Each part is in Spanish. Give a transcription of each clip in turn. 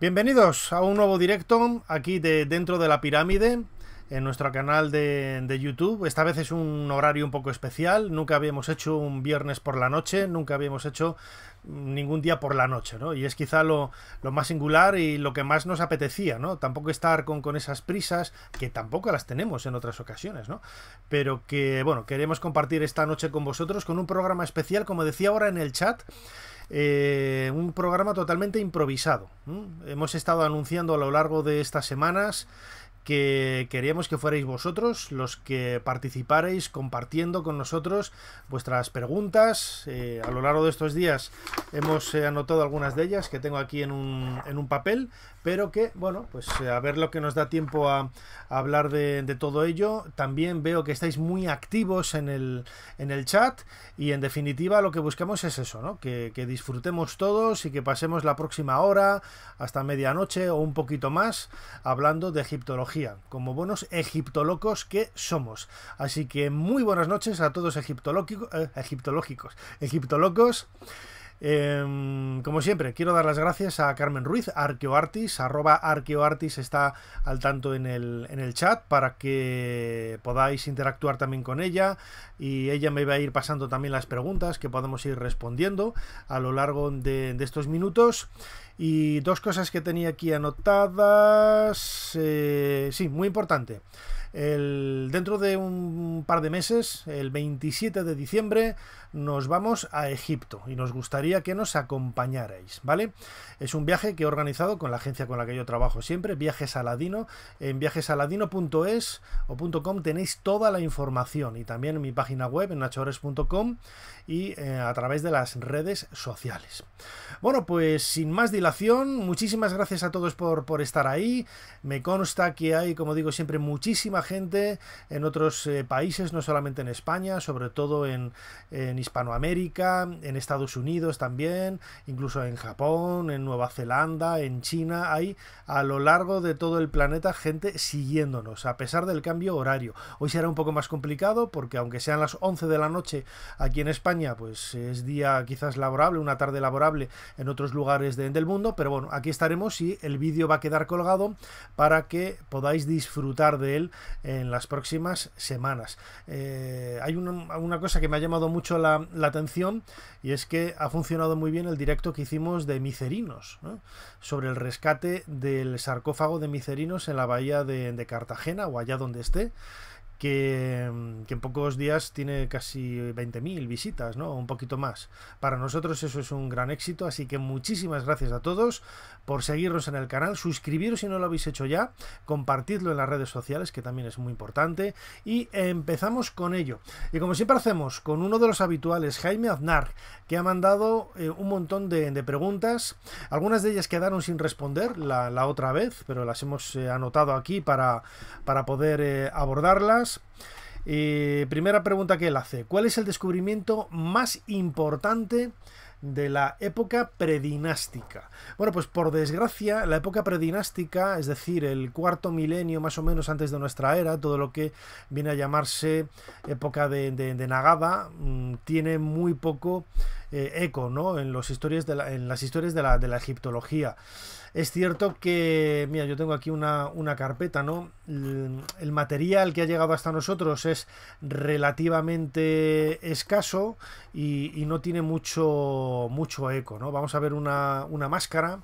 Bienvenidos a un nuevo directo aquí de dentro de la pirámide en nuestro canal de, de, YouTube. Esta vez es un horario un poco especial. Nunca habíamos hecho un viernes por la noche, nunca habíamos hecho ningún día por la noche, ¿no? Y es quizá lo, lo más singular y lo que más nos apetecía, ¿no? Tampoco estar con, con, esas prisas, que tampoco las tenemos en otras ocasiones, ¿no? Pero que, bueno, queremos compartir esta noche con vosotros con un programa especial, como decía ahora en el chat. Eh, un programa totalmente improvisado. Hemos estado anunciando a lo largo de estas semanas que queríamos que fuerais vosotros los que participarais compartiendo con nosotros vuestras preguntas. Eh, a lo largo de estos días hemos eh, anotado algunas de ellas que tengo aquí en un, en un papel pero que, bueno, pues eh, a ver lo que nos da tiempo a, hablar de, todo ello. También veo que estáis muy activos en el, en el chat y en definitiva lo que buscamos es eso, ¿no? Que, disfrutemos todos y que pasemos la próxima hora hasta medianoche o un poquito más hablando de egiptología, como buenos egiptolocos que somos. Así que muy buenas noches a todos egiptológicos, eh, egiptológicos, egiptolocos. Em, como siempre, quiero dar las gracias a Carmen Ruiz, Arqueoartis, arroba Arqueoartis está al tanto en el, chat para que podáis interactuar también con ella y ella me va a ir pasando también las preguntas que podemos ir respondiendo a lo largo de, estos minutos. Y dos cosas que tenía aquí anotadas. Eh, sí, muy importante dentro de un par de meses, el 27 de diciembre, nos vamos a Egipto y nos gustaría que nos acompañarais, ¿vale? Es un viaje que he organizado con la agencia con la que yo trabajo siempre, Viajes Aladino. En viajesaladino.es o .com tenéis toda la información y también en mi página web, en e nachores.com, y eh, a través de las redes sociales. Bueno, pues sin más dilación, muchísimas gracias a todos por, estar ahí. Me consta que hay, como digo siempre, muchísima gente en otros eh, países, no solamente en España, sobre todo en, en Hispanoamérica, en Estados Unidos también, incluso en Japón, en Nueva Zelanda, en China. Hay a lo largo de todo el planeta gente siguiéndonos, a pesar del cambio horario. Hoy será un poco más complicado porque aunque sean las 11 de la noche aquí en España, pues es día quizás laborable, una tarde laborable en otros lugares del mundo, pero bueno, aquí estaremos y el vídeo va a quedar colgado para que podáis disfrutar de él en las próximas semanas. Eh, hay una, cosa que me ha llamado mucho la, atención y es que ha funcionado muy bien el directo que hicimos de Micerinos, sobre el rescate del sarcófago de Micerinos en la bahía de Cartagena o allá donde esté. Mm, que, en pocos días tiene casi 20.000 visitas, ¿no? Un poquito más. Para nosotros eso es un gran éxito, así que muchísimas gracias a todos por seguirnos en el canal, suscribiros si no lo habéis hecho ya, compartidlo en las redes sociales, que también es muy importante, y empezamos con ello. Y como siempre hacemos, con uno de los habituales, Jaime Aznar, que ha mandado eh, un montón de, preguntas, algunas de ellas quedaron sin responder la, otra vez, pero las hemos eh, anotado aquí para, para poder eh, abordarlas. Eh, primera pregunta que él hace, ¿cuál es el descubrimiento más importante de la época predinástica. Bueno, pues por desgracia, la época predinástica, es decir, el cuarto milenio más o menos antes de nuestra era, todo lo que viene a llamarse época de, Nagada, mm, tiene muy poco eh, eco ¿no? en, las historias de la egiptología. Es cierto que, mira, yo tengo aquí una, una carpeta, ¿no? El, el, material que ha llegado hasta nosotros es relativamente escaso y, no tiene mucho, mucho eco. ¿no? Vamos a ver una, máscara,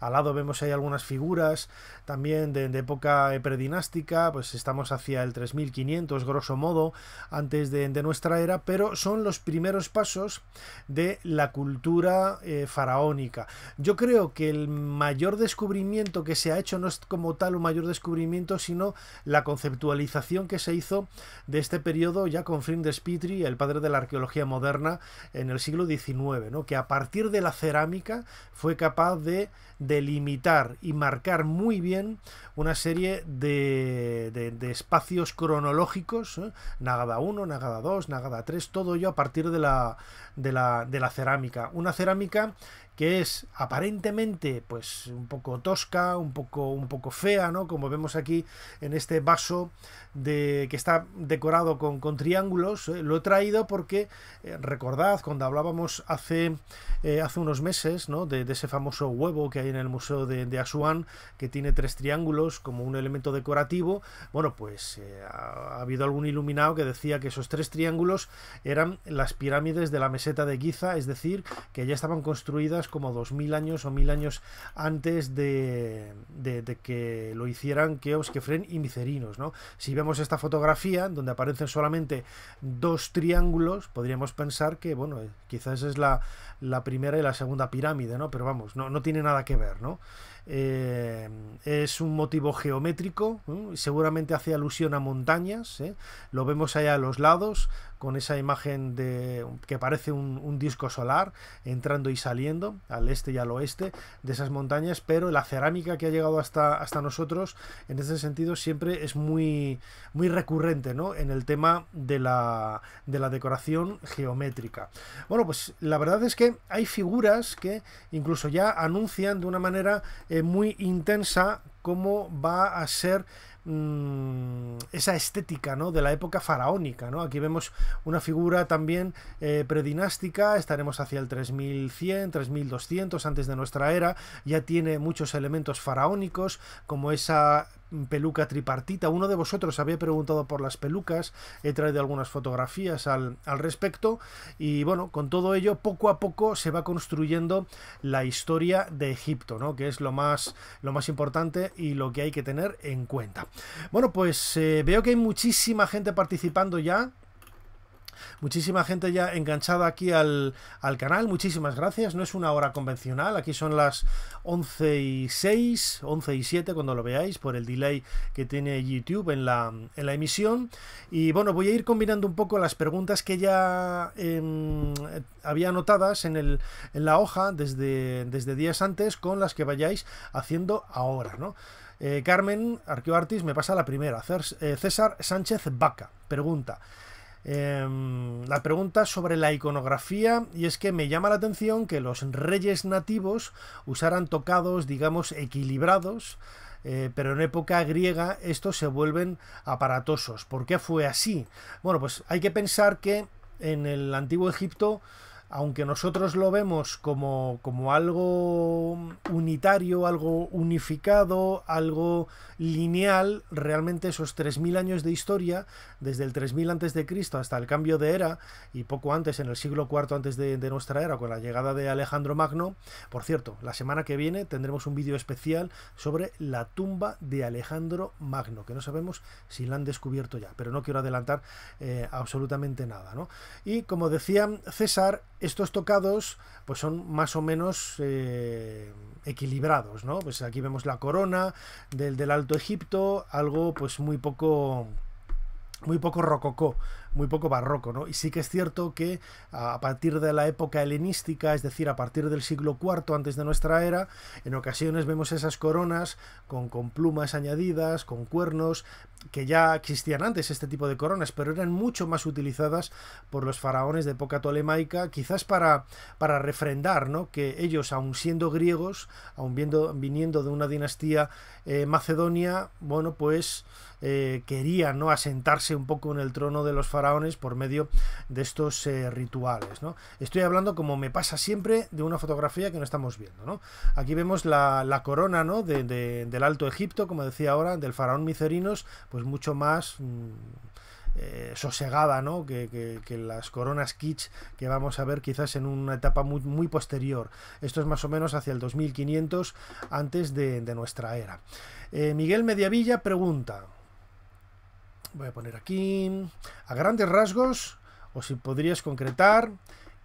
al lado vemos hay algunas figuras también de, época eh, predinástica, pues estamos hacia el 3500 grosso modo antes de, nuestra era, pero son los primeros pasos de la cultura eh, faraónica. Yo creo que el mayor descubrimiento que se ha hecho no es como tal un mayor descubrimiento, sino la conceptualización que se hizo de este periodo ya con Frim de el padre de la arqueología moderna en el siglo XIX, ¿no? que a partir de la cerámica fue capaz de delimitar y marcar muy bien una serie de, de, espacios cronológicos, ¿eh? Nagada 1, Nagada 2, Nagada 3, todo ello a partir de la, de la, de la cerámica. Una cerámica que es aparentemente pues un poco tosca, un poco, un poco fea, ¿no? Como vemos aquí en este vaso de, que está decorado con, con triángulos. ¿eh? lo he traído porque, eh, recordad, cuando hablábamos hace, eh, hace unos meses, De, ese famoso huevo que hay en el Museo de, de, Asuán, que tiene tres triángulos como un elemento decorativo, bueno, pues ha, ha habido algún iluminado que decía que esos tres triángulos eran las pirámides de la meseta de Giza, es decir, que ya estaban construidas como como 2000 años o 1000 años antes de, que lo hicieran Keops, Kefren y Micerinos. ¿no? Si vemos esta fotografía donde aparecen solamente dos triángulos, podríamos pensar que bueno, eh, quizás es la, primera y la segunda pirámide, ¿no? pero vamos, no, no tiene nada que ver. ¿no? Eh, es un motivo geométrico, seguramente hace alusión a montañas, ¿eh? lo vemos allá a los lados con esa imagen de que parece un, disco solar entrando y saliendo al este y al oeste de esas montañas, pero la cerámica que ha llegado hasta, hasta nosotros en ese sentido siempre es muy, muy recurrente ¿no? en el tema de la, decoración geométrica. Bueno, pues la verdad es que hay figuras que incluso ya anuncian de una manera... Eh, muy intensa cómo va a ser mm, esa estética ¿no? de la época faraónica. ¿no? Aquí vemos una figura también eh, predinástica, estaremos hacia el 3100, 3200 antes de nuestra era, ya tiene muchos elementos faraónicos, como esa peluca tripartita. Uno de vosotros había preguntado por las pelucas, he traído algunas fotografías al, respecto y bueno, con todo ello poco a poco se va construyendo la historia de Egipto, ¿no? que es lo más, lo más importante y lo que hay que tener en cuenta. Bueno, pues eh, veo que hay muchísima gente participando ya. Muchísima gente ya enganchada aquí al, al canal, muchísimas gracias. No es una hora convencional, aquí son las 11 y 6, 11 y 7 cuando lo veáis por el delay que tiene YouTube en la, en la emisión. Y bueno, voy a ir combinando un poco las preguntas que ya em, había anotadas en, el, en la hoja desde, desde días antes con las que vayáis haciendo ahora, ¿no? Eh, Carmen Arqueo Artis me pasa la primera. Eh, César Sánchez Vaca pregunta: Em, la pregunta sobre la iconografía y es que me llama la atención que los reyes nativos usaran tocados, digamos, equilibrados, eh, pero en época griega estos se vuelven aparatosos. ¿Por qué fue así? Bueno, pues hay que pensar que en el antiguo Egipto aunque nosotros lo vemos como, como, algo unitario, algo unificado, algo lineal realmente esos 3.000 años de historia, desde el 3000 antes de Cristo hasta el cambio de era y poco antes, en el siglo IV antes de, nuestra era, con la llegada de Alejandro Magno. Por cierto, la semana que viene tendremos un vídeo especial sobre la tumba de Alejandro Magno, que no sabemos si la han descubierto ya, pero no quiero adelantar eh, absolutamente nada. Y como decía César, estos tocados pues son más o menos eh, equilibrados. Pues aquí vemos la corona del, del alto Egipto, algo pues muy poco muy poco rococó, muy poco barroco, ¿no? Y sí que es cierto que a partir de la época helenística, es decir, a partir del siglo IV antes de nuestra era, en ocasiones vemos esas coronas con, plumas añadidas, con cuernos, que ya existían antes este tipo de coronas, pero eran mucho más utilizadas por los faraones de época tolemaica, quizás para, para refrendar ¿no? que ellos, aun siendo griegos, aun viendo, viniendo de una dinastía eh, macedonia, bueno, pues eh, querían ¿no? asentarse un poco en el trono de los faraones faraones por medio de estos eh, rituales. ¿no? Estoy hablando, como me pasa siempre, de una fotografía que no estamos viendo. Aquí vemos la, corona ¿no? del Alto Egipto, como decía ahora, del faraón Micerinos, pues mucho más... Mm, eh, sosegada Que, las coronas kitsch que vamos a ver quizás en una etapa muy, posterior. Esto es más o menos hacia el 2500 antes de, nuestra era. Eh, Miguel Mediavilla pregunta, voy a poner aquí, a grandes rasgos, o si podrías concretar,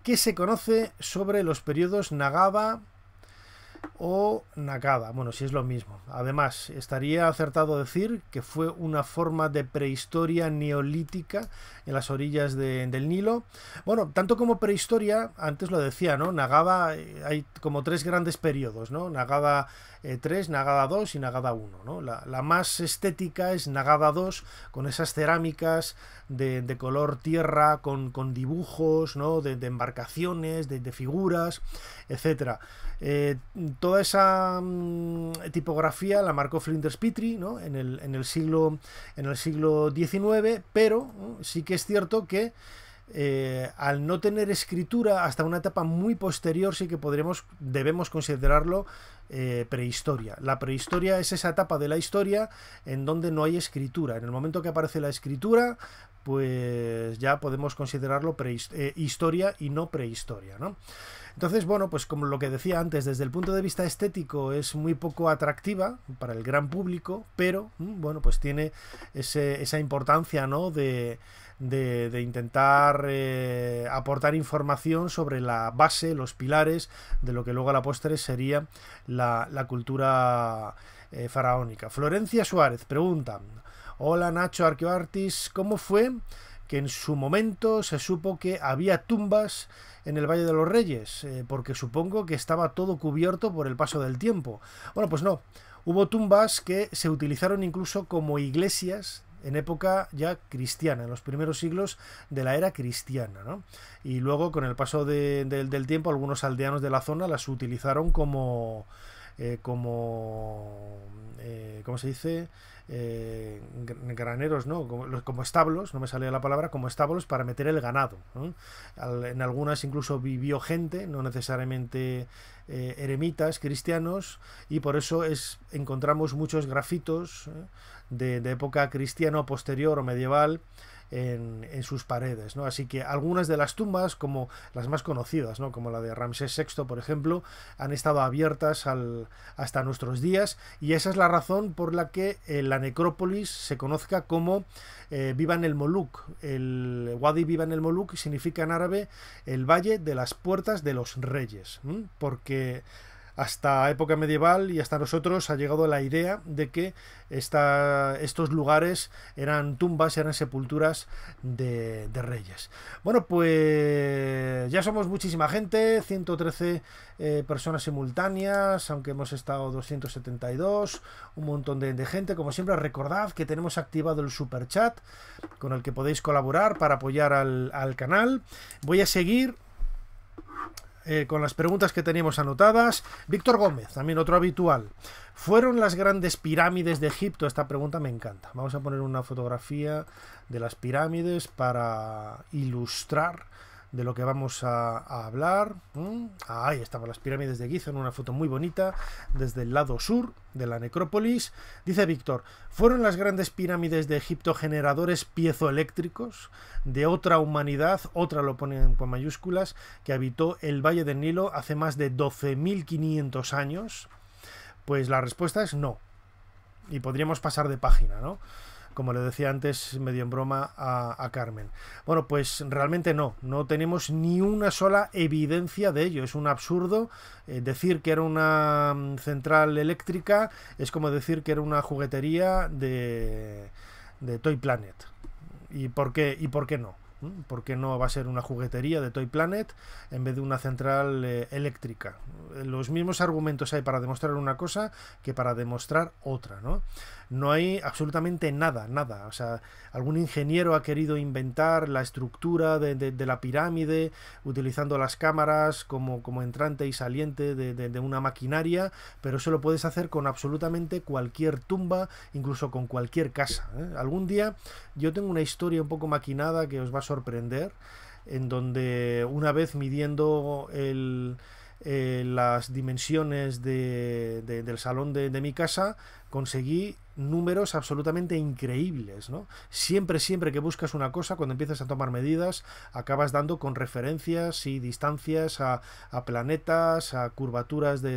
¿qué se conoce sobre los periodos Nagaba, o Nagada, Bueno, si es lo mismo. Además, estaría acertado decir que fue una forma de prehistoria neolítica en las orillas del Nilo. Bueno, tanto como prehistoria, antes lo decía, ¿no? Nagada, eh, hay como tres grandes periodos, ¿no? Nagada 3, eh, Nagada 2 y Nagada 1, La, más estética es Nagada 2, con esas cerámicas de, color tierra, con, dibujos, ¿no? De, embarcaciones, de, de figuras, etcétera. Eh, toda esa mm, tipografía la marcó Flinders Petrie ¿no? en, el, siglo, en el siglo XIX, pero sí que es cierto que eh, al no tener escritura hasta una etapa muy posterior, sí que podremos, debemos considerarlo eh, prehistoria. La prehistoria es esa etapa de la historia en donde no hay escritura. En el momento que aparece la escritura, pues ya podemos considerarlo historia y no prehistoria. Entonces, bueno, pues como lo que decía antes, desde el punto de vista estético es muy poco atractiva para el gran público, pero mm, bueno, pues tiene esa importancia, ¿no? De, intentar eh, aportar información sobre la base, los pilares de lo que luego a la postre sería la, cultura eh, faraónica. Florencia Suárez pregunta, hola Nacho Arqueoartis, ¿cómo fue que en su momento se supo que había tumbas en el Valle de los Reyes, eh, porque supongo que estaba todo cubierto por el paso del tiempo. Bueno, pues no, hubo tumbas que se utilizaron incluso como iglesias en época ya cristiana, en los primeros siglos de la era cristiana. ¿no? Y luego, con el paso del tiempo, algunos aldeanos de la zona las utilizaron como... Eh, como... Eh, ¿Cómo se dice? Eh, graneros, no, como, establos, no me salía la palabra, como establos para meter el ganado. en algunas incluso vivió gente, no necesariamente eh, eremitas cristianos, y por eso es, encontramos muchos grafitos ¿eh? de, de época cristiana posterior o medieval en, en, sus paredes. ¿no? Así que algunas de las tumbas, como las más conocidas, ¿no? como la de Ramsés VI, por ejemplo, han estado abiertas hasta nuestros días y esa es la razón por la que eh, la necrópolis se conozca como Vivan eh, Viva en el Moluc. El Wadi Viva en el Moluc significa en árabe el Valle de las Puertas de los Reyes, porque hasta época medieval y hasta nosotros ha llegado la idea de que esta, estos lugares eran tumbas, eran sepulturas de, reyes. Bueno, pues ya somos muchísima gente, 113 eh, personas simultáneas, aunque hemos estado 272, un montón de, gente. Como siempre, recordad que tenemos activado el super chat con el que podéis colaborar para apoyar al, al canal. Voy a seguir eh, con las preguntas que teníamos anotadas. Víctor Gómez, también otro habitual. ¿Fueron las grandes pirámides de Egipto? Esta pregunta me encanta. Vamos a poner una fotografía de las pirámides para ilustrar de lo que vamos a, hablar. ahí estaban las pirámides de Giza en una foto muy bonita desde el lado sur de la necrópolis. Dice Víctor, ¿fueron las grandes pirámides de Egipto generadores piezoeléctricos de otra humanidad, otra lo ponen con mayúsculas, que habitó el Valle del Nilo hace más de 12.500 años? Pues la respuesta es no. Y podríamos pasar de página, ¿no? como le decía antes, medio en broma a, Carmen. Bueno, pues realmente no, no tenemos ni una sola evidencia de ello. Es un absurdo eh, decir que era una mm, central eléctrica, es como decir que era una juguetería de, Toy Planet. ¿Y por qué, y por qué no? ¿Mm? ¿Por qué no va a ser una juguetería de Toy Planet en vez de una central eh, eléctrica? Los mismos argumentos hay para demostrar una cosa que para demostrar otra, ¿no? no hay absolutamente nada, nada. O sea, algún ingeniero ha querido inventar la estructura de, de, la pirámide utilizando las cámaras como, entrante y saliente de, una maquinaria, pero eso lo puedes hacer con absolutamente cualquier tumba, incluso con cualquier casa. ¿eh? Algún día yo tengo una historia un poco maquinada que os va a sorprender, en donde una vez midiendo eh, las dimensiones del salón de, de, mi casa, conseguí números absolutamente increíbles, ¿no? Siempre, siempre que buscas una cosa, cuando empiezas a tomar medidas, acabas dando con referencias y distancias a, planetas, a curvaturas de,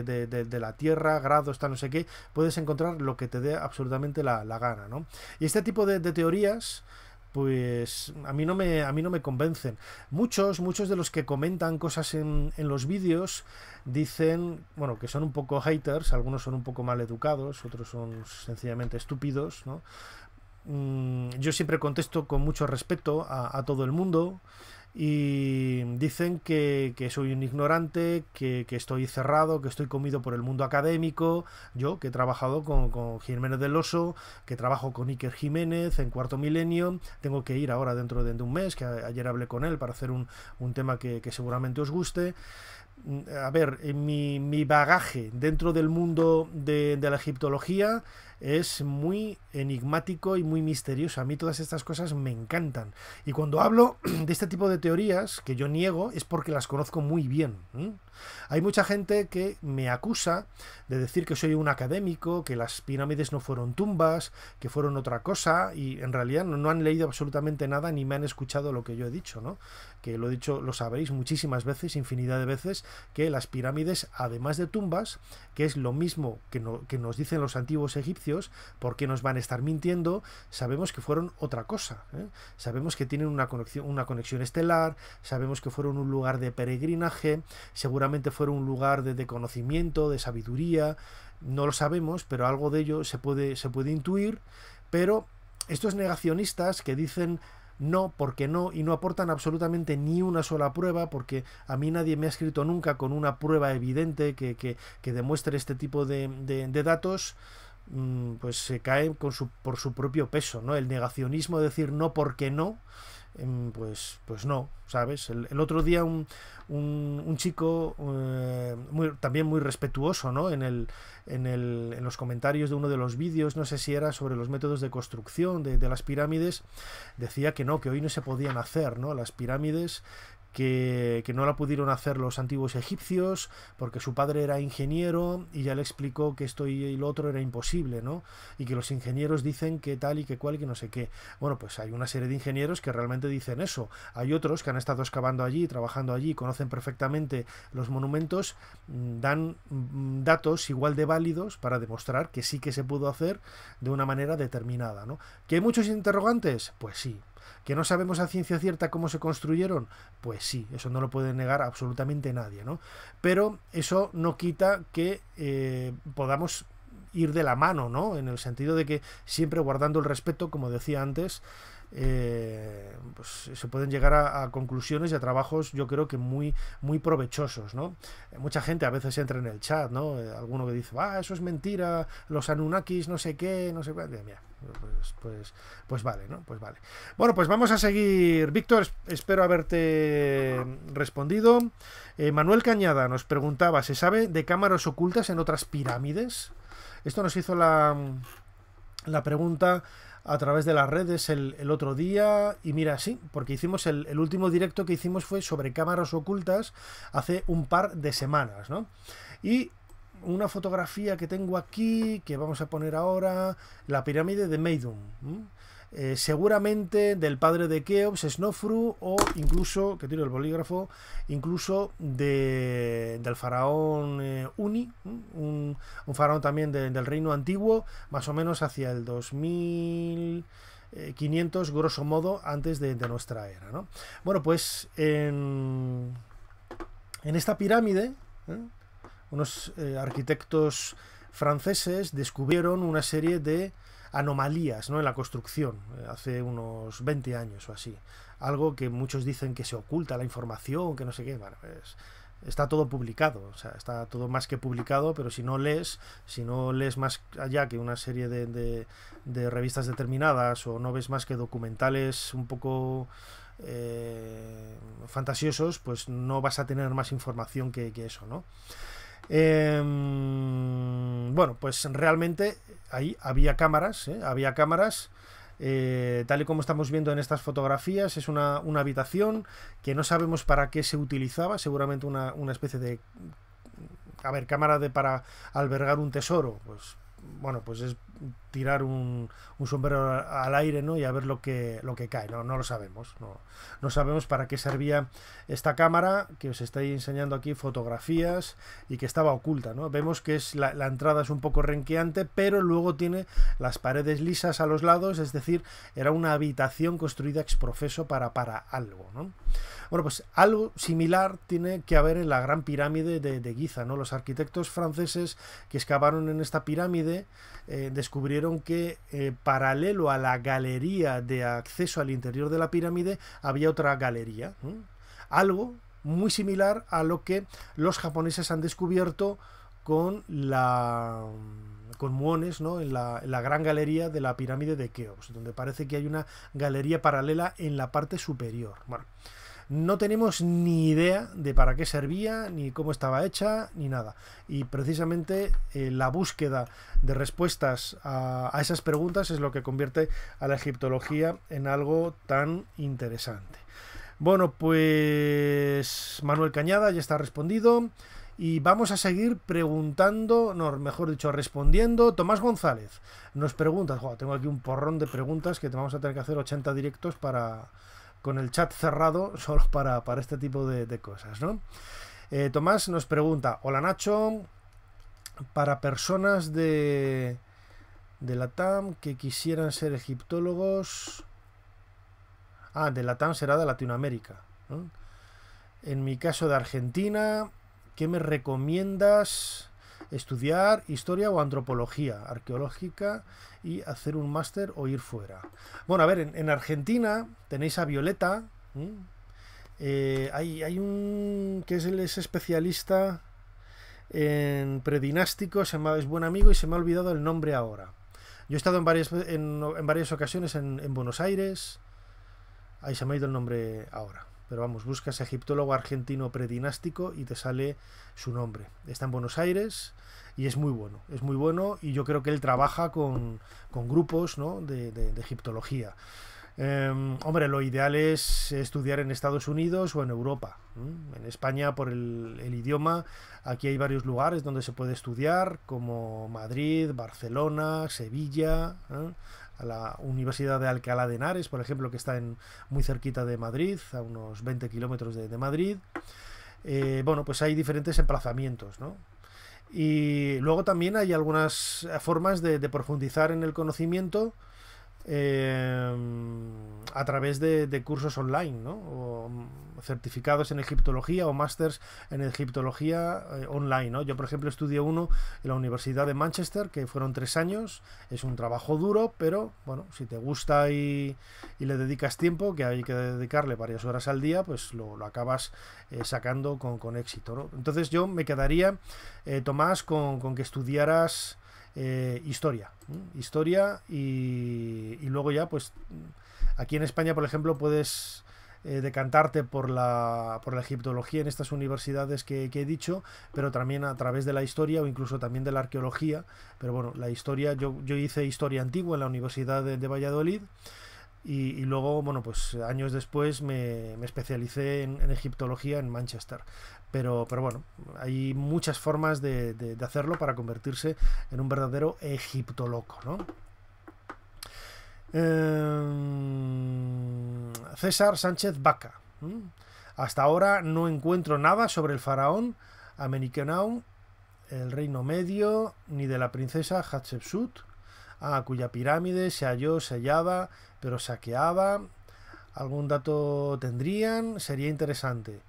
la Tierra, grados, tal, no sé qué, puedes encontrar lo que te dé absolutamente la, la gana, ¿no? Y este tipo de teorías pues a mí no me, a mí no me convencen. Muchos, muchos de los que comentan cosas en, los vídeos dicen, bueno, que son un poco haters, algunos son un poco mal educados, otros son sencillamente estúpidos, ¿no? Mm, yo siempre contesto con mucho respeto a, a todo el mundo y dicen que, soy un ignorante, que, estoy cerrado, que estoy comido por el mundo académico. Yo, que he trabajado con, con, Jiménez del Oso, que trabajo con Iker Jiménez en Cuarto Milenio, tengo que ir ahora dentro de, un mes, que ayer hablé con él para hacer un, un tema que, seguramente os guste. Mm, a ver, mi, mi bagaje dentro del mundo de, de la egiptología es muy enigmático y muy misterioso. A mí todas estas cosas me encantan. Y cuando hablo de este tipo de teorías, que yo niego, es porque las conozco muy bien. Hay mucha gente que me acusa de decir que soy un académico, que las pirámides no fueron tumbas, que fueron otra cosa, y en realidad no, han leído absolutamente nada ni me han escuchado lo que yo he dicho, ¿no? Que lo he dicho, lo sabréis muchísimas veces, infinidad de veces, que las pirámides, además de tumbas, que es lo mismo que, que nos dicen los antiguos egipcios, porque nos van a estar mintiendo, sabemos que fueron otra cosa. ¿eh? Sabemos que tienen una conexión, una conexión estelar, sabemos que fueron un lugar de peregrinaje, seguramente fueron un lugar de, conocimiento, de sabiduría, no lo sabemos, pero algo de ello se puede, se puede intuir, pero estos negacionistas que dicen no, porque no, y no aportan absolutamente ni una sola prueba, porque a mí nadie me ha escrito nunca con una prueba evidente que, demuestre este tipo de datos, Mm, pues se cae con su, por su propio peso, ¿no? El negacionismo de decir no porque no, em, pues, pues no, ¿sabes? El, otro día un, chico eh, también muy respetuoso, ¿no? En, el, en, los comentarios de uno de los vídeos, no sé si era sobre los métodos de construcción de, de, las pirámides, decía que no, que hoy no se podían hacer, ¿no? Las pirámides que, no la pudieron hacer los antiguos egipcios porque su padre era ingeniero y ya le explicó que esto y lo otro era imposible, ¿no? Y que los ingenieros dicen que tal y que cual y que no sé qué. Bueno, pues hay una serie de ingenieros que realmente dicen eso. Hay otros que han estado excavando allí, trabajando allí, conocen perfectamente los monumentos, mm, dan mm, datos igual de válidos para demostrar que sí que se pudo hacer de una manera determinada, ¿no? ¿Que hay muchos interrogantes? Pues sí, ¿Que no sabemos a ciencia cierta cómo se construyeron? Pues sí, eso no lo puede negar absolutamente nadie, ¿no? Pero eso no quita que eh, podamos ir de la mano, ¿no? En el sentido de que siempre guardando el respeto, como decía antes, eh, pues se pueden llegar a, conclusiones y a trabajos yo creo que muy muy provechosos no mucha gente a veces entra en el chat no eh, alguno que dice ah eso es mentira los anunnakis no sé qué no sé qué mira pues, pues, pues, vale, ¿no? Pues vale. Bueno, pues vamos a seguir. Víctor, espero haberte respondido. Eh, Manuel Cañada nos preguntaba, ¿se sabe de cámaras ocultas en otras pirámides? Esto nos hizo la, la pregunta a través de las redes el, otro día y mira, sí, porque hicimos el, el, último directo que hicimos fue sobre cámaras ocultas hace un par de semanas, ¿no? Y una fotografía que tengo aquí, que vamos a poner ahora, la pirámide de Meidum. Eh, seguramente del padre de Keops, Snofru, o incluso, que tiro el bolígrafo, incluso de, del faraón eh, Uni, un, faraón también del reino antiguo, más o menos hacia el 2500, eh, grosso modo, antes de, nuestra era. ¿no? Bueno, pues en, esta pirámide unos eh, arquitectos franceses descubrieron una serie de anomalías ¿no? en la construcción eh, hace unos 20 años o así. Algo que muchos dicen que se oculta la información, que no sé qué. está todo publicado, o sea, está todo más que publicado, pero si no lees, si no lees más allá que una serie de, de, revistas determinadas o no ves más que documentales un poco eh, fantasiosos, pues no vas a tener más información que, que eso, ¿no? Em, bueno, pues realmente ahí había cámaras, ¿eh? había cámaras. Eh, tal y como estamos viendo en estas fotografías, es una, habitación que no sabemos para qué se utilizaba, seguramente una, especie de... A ver, cámara de para albergar un tesoro. Pues bueno, pues es tirar un, sombrero al aire ¿no? y a ver lo que, lo que cae. No, no lo sabemos. No, sabemos para qué servía esta cámara que os estáis enseñando aquí fotografías y que estaba oculta. ¿no? Vemos que es la, entrada es un poco renqueante, pero luego tiene las paredes lisas a los lados, es decir, era una habitación construida ex profeso para, para algo. Bueno, pues algo similar tiene que haber en la gran pirámide de, de Giza. ¿no? Los arquitectos franceses que excavaron en esta pirámide eh, descubrieron que eh, paralelo a la galería de acceso al interior de la pirámide había otra galería. Algo muy similar a lo que los japoneses han descubierto con la con muones ¿no? en, la, gran galería de la pirámide de Keops, donde parece que hay una galería paralela en la parte superior. No tenemos ni idea de para qué servía, ni cómo estaba hecha, ni nada. Y precisamente eh, la búsqueda de respuestas a, esas preguntas es lo que convierte a la egiptología en algo tan interesante. Bueno, pues Manuel Cañada ya está respondido y vamos a seguir preguntando, no, mejor dicho, respondiendo. Tomás González nos pregunta, tengo aquí un porrón de preguntas que te vamos a tener que hacer 80 directos para, con el chat cerrado solo para, para este tipo de, cosas, ¿no? Eh, Tomás nos pregunta, hola Nacho, para personas de, de la TAM que quisieran ser egiptólogos... Ah, de la TAM será de Latinoamérica. En mi caso de Argentina, ¿qué me recomiendas? estudiar historia o antropología arqueológica y hacer un máster o ir fuera. Bueno, a ver, en, Argentina tenéis a Violeta, eh, hay, un que es, especialista en predinástico, se es buen amigo y se me ha olvidado el nombre ahora. Yo he estado en varias, ocasiones en, en Buenos Aires, ahí se me ha ido el nombre ahora. Pero vamos, buscas egiptólogo argentino predinástico y te sale su nombre. Está en Buenos Aires y es muy bueno. Es muy bueno y yo creo que él trabaja con, grupos de, egiptología. Em, hombre, lo ideal es estudiar en Estados Unidos o en Europa. En España, por el, idioma, aquí hay varios lugares donde se puede estudiar, como Madrid, Barcelona, Sevilla a la Universidad de Alcalá de Henares, por ejemplo, que está en, muy cerquita de Madrid, a unos 20 kilómetros de, Madrid. Eh, bueno, pues hay diferentes emplazamientos, ¿no? Y luego también hay algunas formas de profundizar en el conocimiento eh, a través de, cursos online, O mm, certificados en egiptología o másters en egiptología eh, online, Yo, por ejemplo, estudié uno en la Universidad de Manchester, que fueron tres años, es un trabajo duro, pero bueno, si te gusta y, le dedicas tiempo, que hay que dedicarle varias horas al día, pues lo, acabas eh, sacando con, éxito, Entonces yo me quedaría, Tomás, con, con que estudiaras eh, historia. Historia y, luego ya, pues aquí en España, por ejemplo, puedes eh, decantarte por la, por la egiptología en estas universidades que, he dicho, pero también a través de la historia o incluso también de la arqueología. Pero bueno, la historia, yo, yo hice historia antigua en la Universidad de Valladolid. Y, luego, bueno, pues años después me, especialicé en, egiptología en Manchester. Pero, pero bueno, hay muchas formas de, hacerlo para convertirse en un verdadero egiptoloco, ¿no? Em, César Sánchez Vaca. Hasta ahora no encuentro nada sobre el faraón Amenikenaum, el Reino Medio, ni de la princesa Hatshepsut, a cuya pirámide se halló sellada pero saqueaba, algún dato tendrían, sería interesante.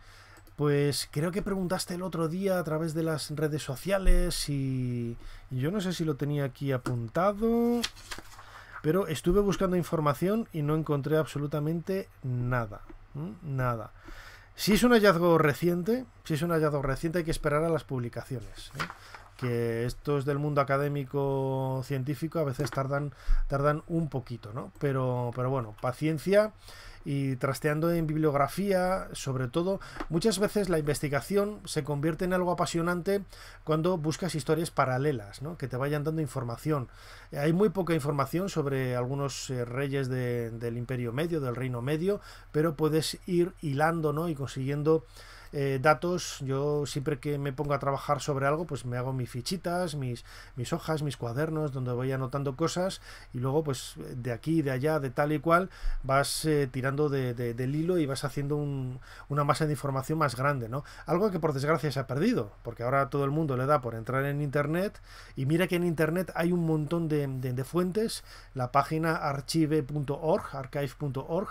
Pues creo que preguntaste el otro día a través de las redes sociales y yo no sé si lo tenía aquí apuntado, pero estuve buscando información y no encontré absolutamente nada, nada. Si es un hallazgo reciente, si es un hallazgo reciente hay que esperar a las publicaciones. ¿eh? que estos del mundo académico científico a veces tardan, tardan un poquito, ¿no? Pero, pero bueno, paciencia y trasteando en bibliografía, sobre todo, muchas veces la investigación se convierte en algo apasionante cuando buscas historias paralelas, ¿no? que te vayan dando información. Hay muy poca información sobre algunos eh, reyes del Imperio Medio, del Reino Medio, pero puedes ir hilando ¿no? y consiguiendo eh, datos, yo siempre que me pongo a trabajar sobre algo, pues me hago mis fichitas, mis, mis hojas, mis cuadernos, donde voy anotando cosas y luego pues de aquí, de allá, de tal y cual, vas eh, tirando de, del hilo y vas haciendo una masa de información más grande, ¿no? Algo que por desgracia se ha perdido, porque ahora todo el mundo le da por entrar en Internet y mira que en Internet hay un montón de, de fuentes, la página archive.org, archive.org,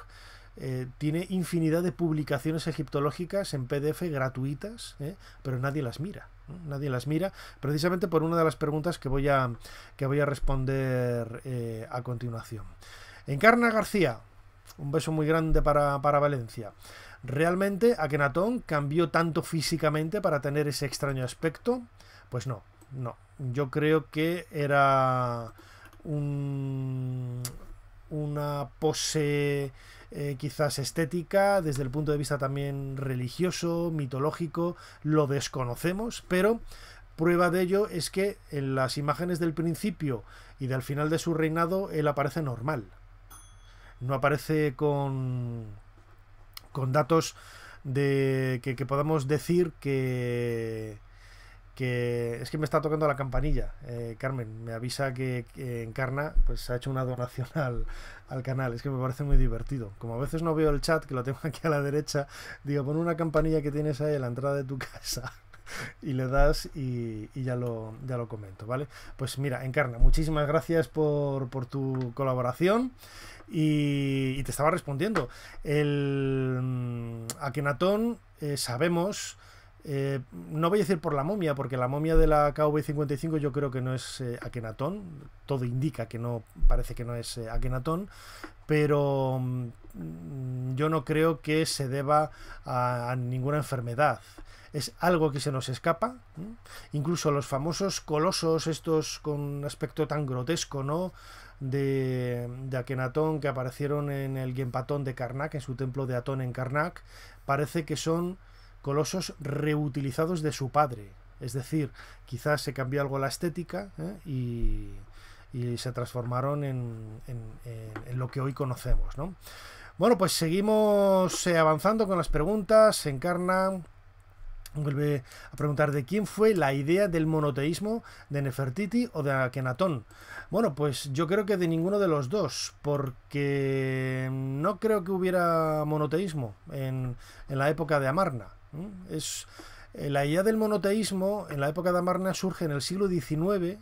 eh, tiene infinidad de publicaciones egiptológicas en PDF gratuitas, eh, pero nadie las mira. Nadie las mira, precisamente por una de las preguntas que voy a, que voy a responder eh, a continuación. Encarna García, un beso muy grande para, Valencia. ¿Realmente Akenatón cambió tanto físicamente para tener ese extraño aspecto? Pues no, no. Yo creo que era un, una pose eh, quizás estética, desde el punto de vista también religioso, mitológico, lo desconocemos, pero prueba de ello es que en las imágenes del principio y del final de su reinado él aparece normal. No aparece con, con datos de que podamos decir que es que me está tocando la campanilla. Eh, Carmen me avisa que, Encarna pues ha hecho una donación al, canal. Es que me parece muy divertido. Como a veces no veo el chat, que lo tengo aquí a la derecha, digo, pon una campanilla que tienes ahí a la entrada de tu casa. Y le das y, ya, lo, ya lo comento, ¿vale? Pues mira, Encarna, muchísimas gracias por, tu colaboración. Y, te estaba respondiendo. El mm, Akenatón eh, sabemos eh, no voy a decir por la momia, porque la momia de la KV55 yo creo que no es eh, Akenatón. Todo indica que no, parece que no es eh, Akenatón. Pero mm, yo no creo que se deba a, ninguna enfermedad. Es algo que se nos escapa. Incluso los famosos colosos, estos con aspecto tan grotesco, ¿no? De, de, Akenatón que aparecieron en el guempatón de Karnak, en su templo de Atón en Karnak, parece que son colosos reutilizados de su padre. Es decir, quizás se cambió algo la estética ¿eh? y, se transformaron en, lo que hoy conocemos. Bueno, pues seguimos eh, avanzando con las preguntas. Se encarna vuelve a preguntar de quién fue la idea del monoteísmo de Nefertiti o de Akenatón. Bueno, pues yo creo que de ninguno de los dos, porque no creo que hubiera monoteísmo en la época de Amarna. Es, eh, la idea del monoteísmo en la época de Amarna surge en el siglo XIX,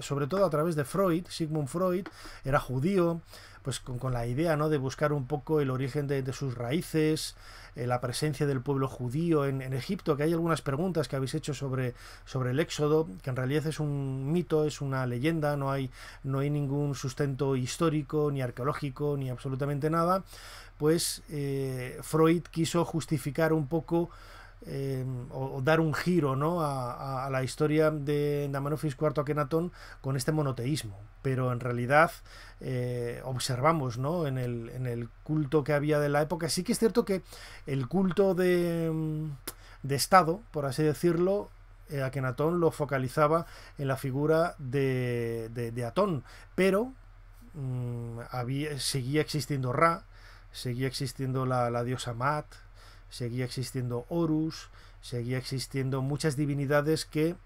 sobre todo a través de Freud. Sigmund Freud era judío, pues con, la idea ¿no? de buscar un poco el origen de, sus raíces, eh, la presencia del pueblo judío en, Egipto, que hay algunas preguntas que habéis hecho sobre, sobre el Éxodo, que en realidad es un mito, es una leyenda, no hay, no hay ningún sustento histórico, ni arqueológico, ni absolutamente nada, pues eh, Freud quiso justificar un poco Em, o, dar un giro ¿no? a, la historia de Namanufis IV Akenatón con este monoteísmo. Pero en realidad eh, observamos en, el, culto que había de la época. Sí que es cierto que el culto de, em, Estado, por así decirlo, eh, Akenatón lo focalizaba en la figura de, Atón, pero mm, seguía existiendo Ra, seguía existiendo la, la diosa Mat, seguía existiendo Horus, seguía existiendo muchas divinidades que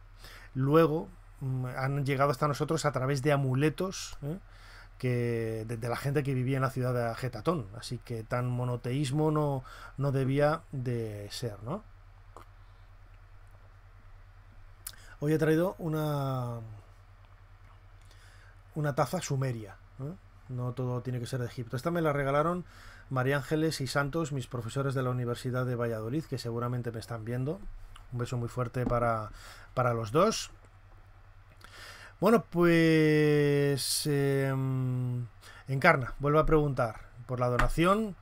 luego mm, han llegado hasta nosotros a través de amuletos ¿eh? que, de, la gente que vivía en la ciudad de Getatón. Así que tan monoteísmo no, no debía de ser, ¿no? Hoy he traído una, una taza sumeria. ¿eh? No todo tiene que ser de Egipto. Esta me la regalaron María Ángeles y Santos, mis profesores de la Universidad de Valladolid, que seguramente me están viendo. Un beso muy fuerte para, los dos. Bueno, pues... Em, encarna, vuelvo a preguntar por la donación,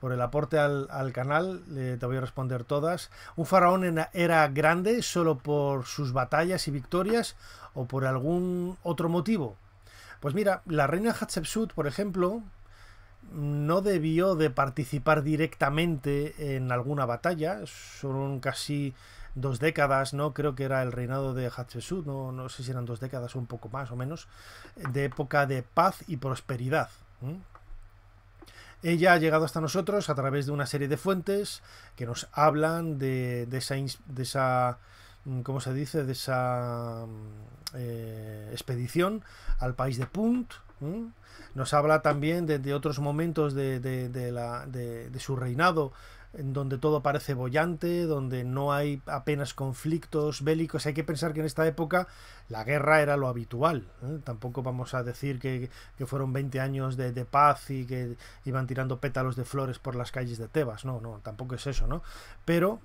por el aporte al, canal, te voy a responder todas. ¿Un faraón era grande solo por sus batallas y victorias o por algún otro motivo? Pues mira, la reina Hatshepsut, por ejemplo, no debió de participar directamente en alguna batalla, son casi dos décadas, ¿no? Creo que era el reinado de Hatshepsut, no, sé si eran dos décadas o un poco más o menos, de época de paz y prosperidad. Ella ha llegado hasta nosotros a través de una serie de fuentes que nos hablan de, esa, de esa, mm, ¿cómo se dice?, de esa mm, eh, expedición al país de Punt, ¿eh? Nos habla también de, otros momentos de, la, de, su reinado, en donde todo parece bollante, donde no hay apenas conflictos bélicos. Hay que pensar que en esta época la guerra era lo habitual. ¿eh? Tampoco vamos a decir que, fueron 20 años de, paz y que iban tirando pétalos de flores por las calles de Tebas. No, no, tampoco es eso, ¿no? Pero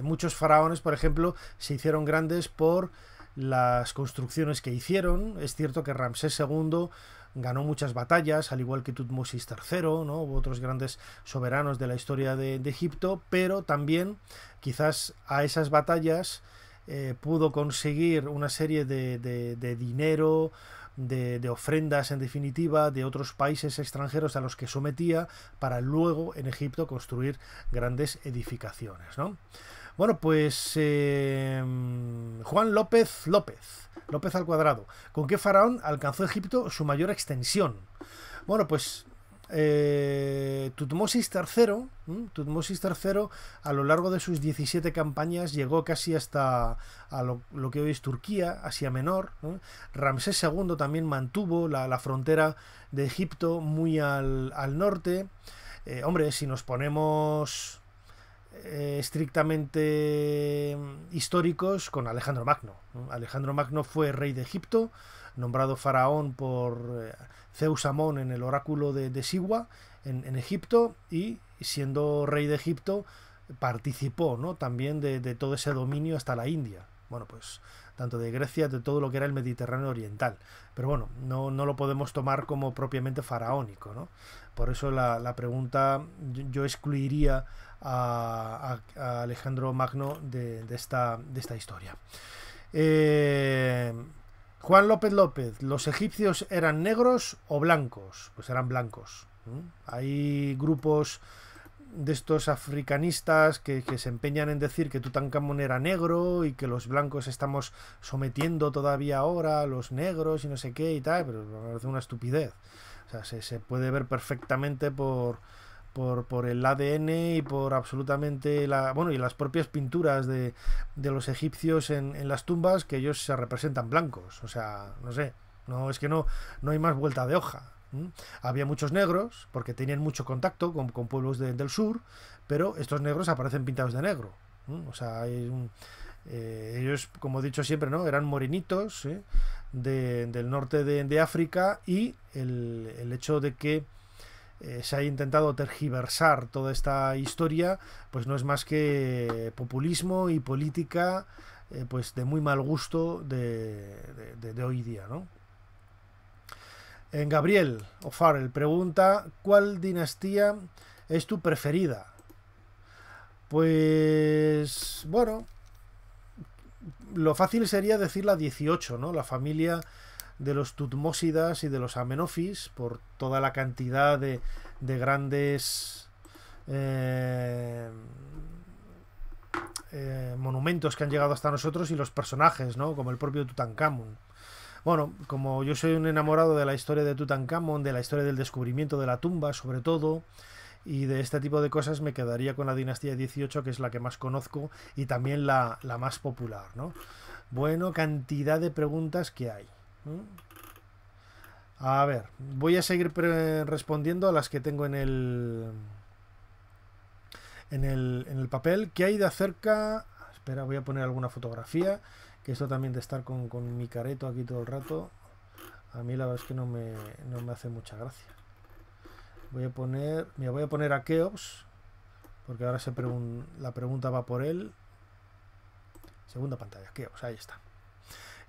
muchos faraones, por ejemplo, se hicieron grandes por las construcciones que hicieron. Es cierto que Ramsés II ganó muchas batallas, al igual que Tutmosis III, ¿no? Hubo otros grandes soberanos de la historia de, Egipto, pero también quizás a esas batallas eh, pudo conseguir una serie de, dinero, de, de, ofrendas en definitiva de otros países extranjeros a los que sometía para luego en Egipto construir grandes edificaciones. ¿no? Bueno, pues em, Juan López López, López al cuadrado. ¿Con qué faraón alcanzó Egipto su mayor extensión? Bueno, pues eh, Tutmosis III, Tutmosis III a lo largo de sus 17 campañas llegó casi hasta a lo, que hoy es Turquía, Asia Menor. Ramsés II también mantuvo la, frontera de Egipto muy al, norte. Eh, hombre, si nos ponemos eh, estrictamente mm, históricos con Alejandro Magno. Alejandro Magno fue rey de Egipto, nombrado faraón por eh, Zeus Amón en el oráculo de, Sigua en, Egipto y siendo rey de Egipto participó ¿no? también de, todo ese dominio hasta la India. Bueno, pues tanto de Grecia, de todo lo que era el Mediterráneo Oriental. Pero bueno, no, lo podemos tomar como propiamente faraónico, ¿no? Por eso la pregunta yo excluiría a, Alejandro Magno de, esta, de esta historia. Eh, Juan López López, ¿los egipcios eran negros o blancos? Pues eran blancos. Hay grupos de estos africanistas que, se empeñan en decir que Tutankamón era negro y que los blancos estamos sometiendo todavía ahora a los negros y no sé qué y tal, pero me una estupidez. se puede ver perfectamente por, por, el ADN y por absolutamente la, bueno, y las propias pinturas de, los egipcios en, las tumbas, que ellos se representan blancos. O sea, no sé, no es que no, no hay más vuelta de hoja. Había muchos negros, porque tenían mucho contacto con, pueblos del sur, pero estos negros aparecen pintados de negro. O sea, eh, ellos, como he dicho siempre, ¿no? eran morinitos ¿eh? del norte de, África y el, el hecho de que eh, se ha intentado tergiversar toda esta historia, pues no es más que populismo y política eh, pues de muy mal gusto de, hoy día, ¿no? En Gabriel O'Farrell pregunta, ¿cuál dinastía es tu preferida? Pues bueno, lo fácil sería decir la 18, ¿no? La familia de los Tutmósidas y de los Amenofis, por toda la cantidad de, grandes eh, eh, monumentos que han llegado hasta nosotros y los personajes, ¿no? Como el propio Tutankamón. Bueno, como yo soy un enamorado de la historia de Tutankamón, de la historia del descubrimiento de la tumba, sobre todo, y de este tipo de cosas me quedaría con la dinastía 18, que es la que más conozco y también la, la más popular, ¿no? Bueno, cantidad de preguntas que hay. ¿Mm? A ver, voy a seguir respondiendo a las que tengo en el, en el, papel. ¿Qué hay de acerca? Espera, voy a poner alguna fotografía. Que esto también de estar con, mi careto aquí todo el rato. A mí la verdad es que no me, hace mucha gracia. Voy a poner. Me voy a poner a Keops. Porque ahora se la pregunta va por él. Segunda pantalla, Keops, ahí está.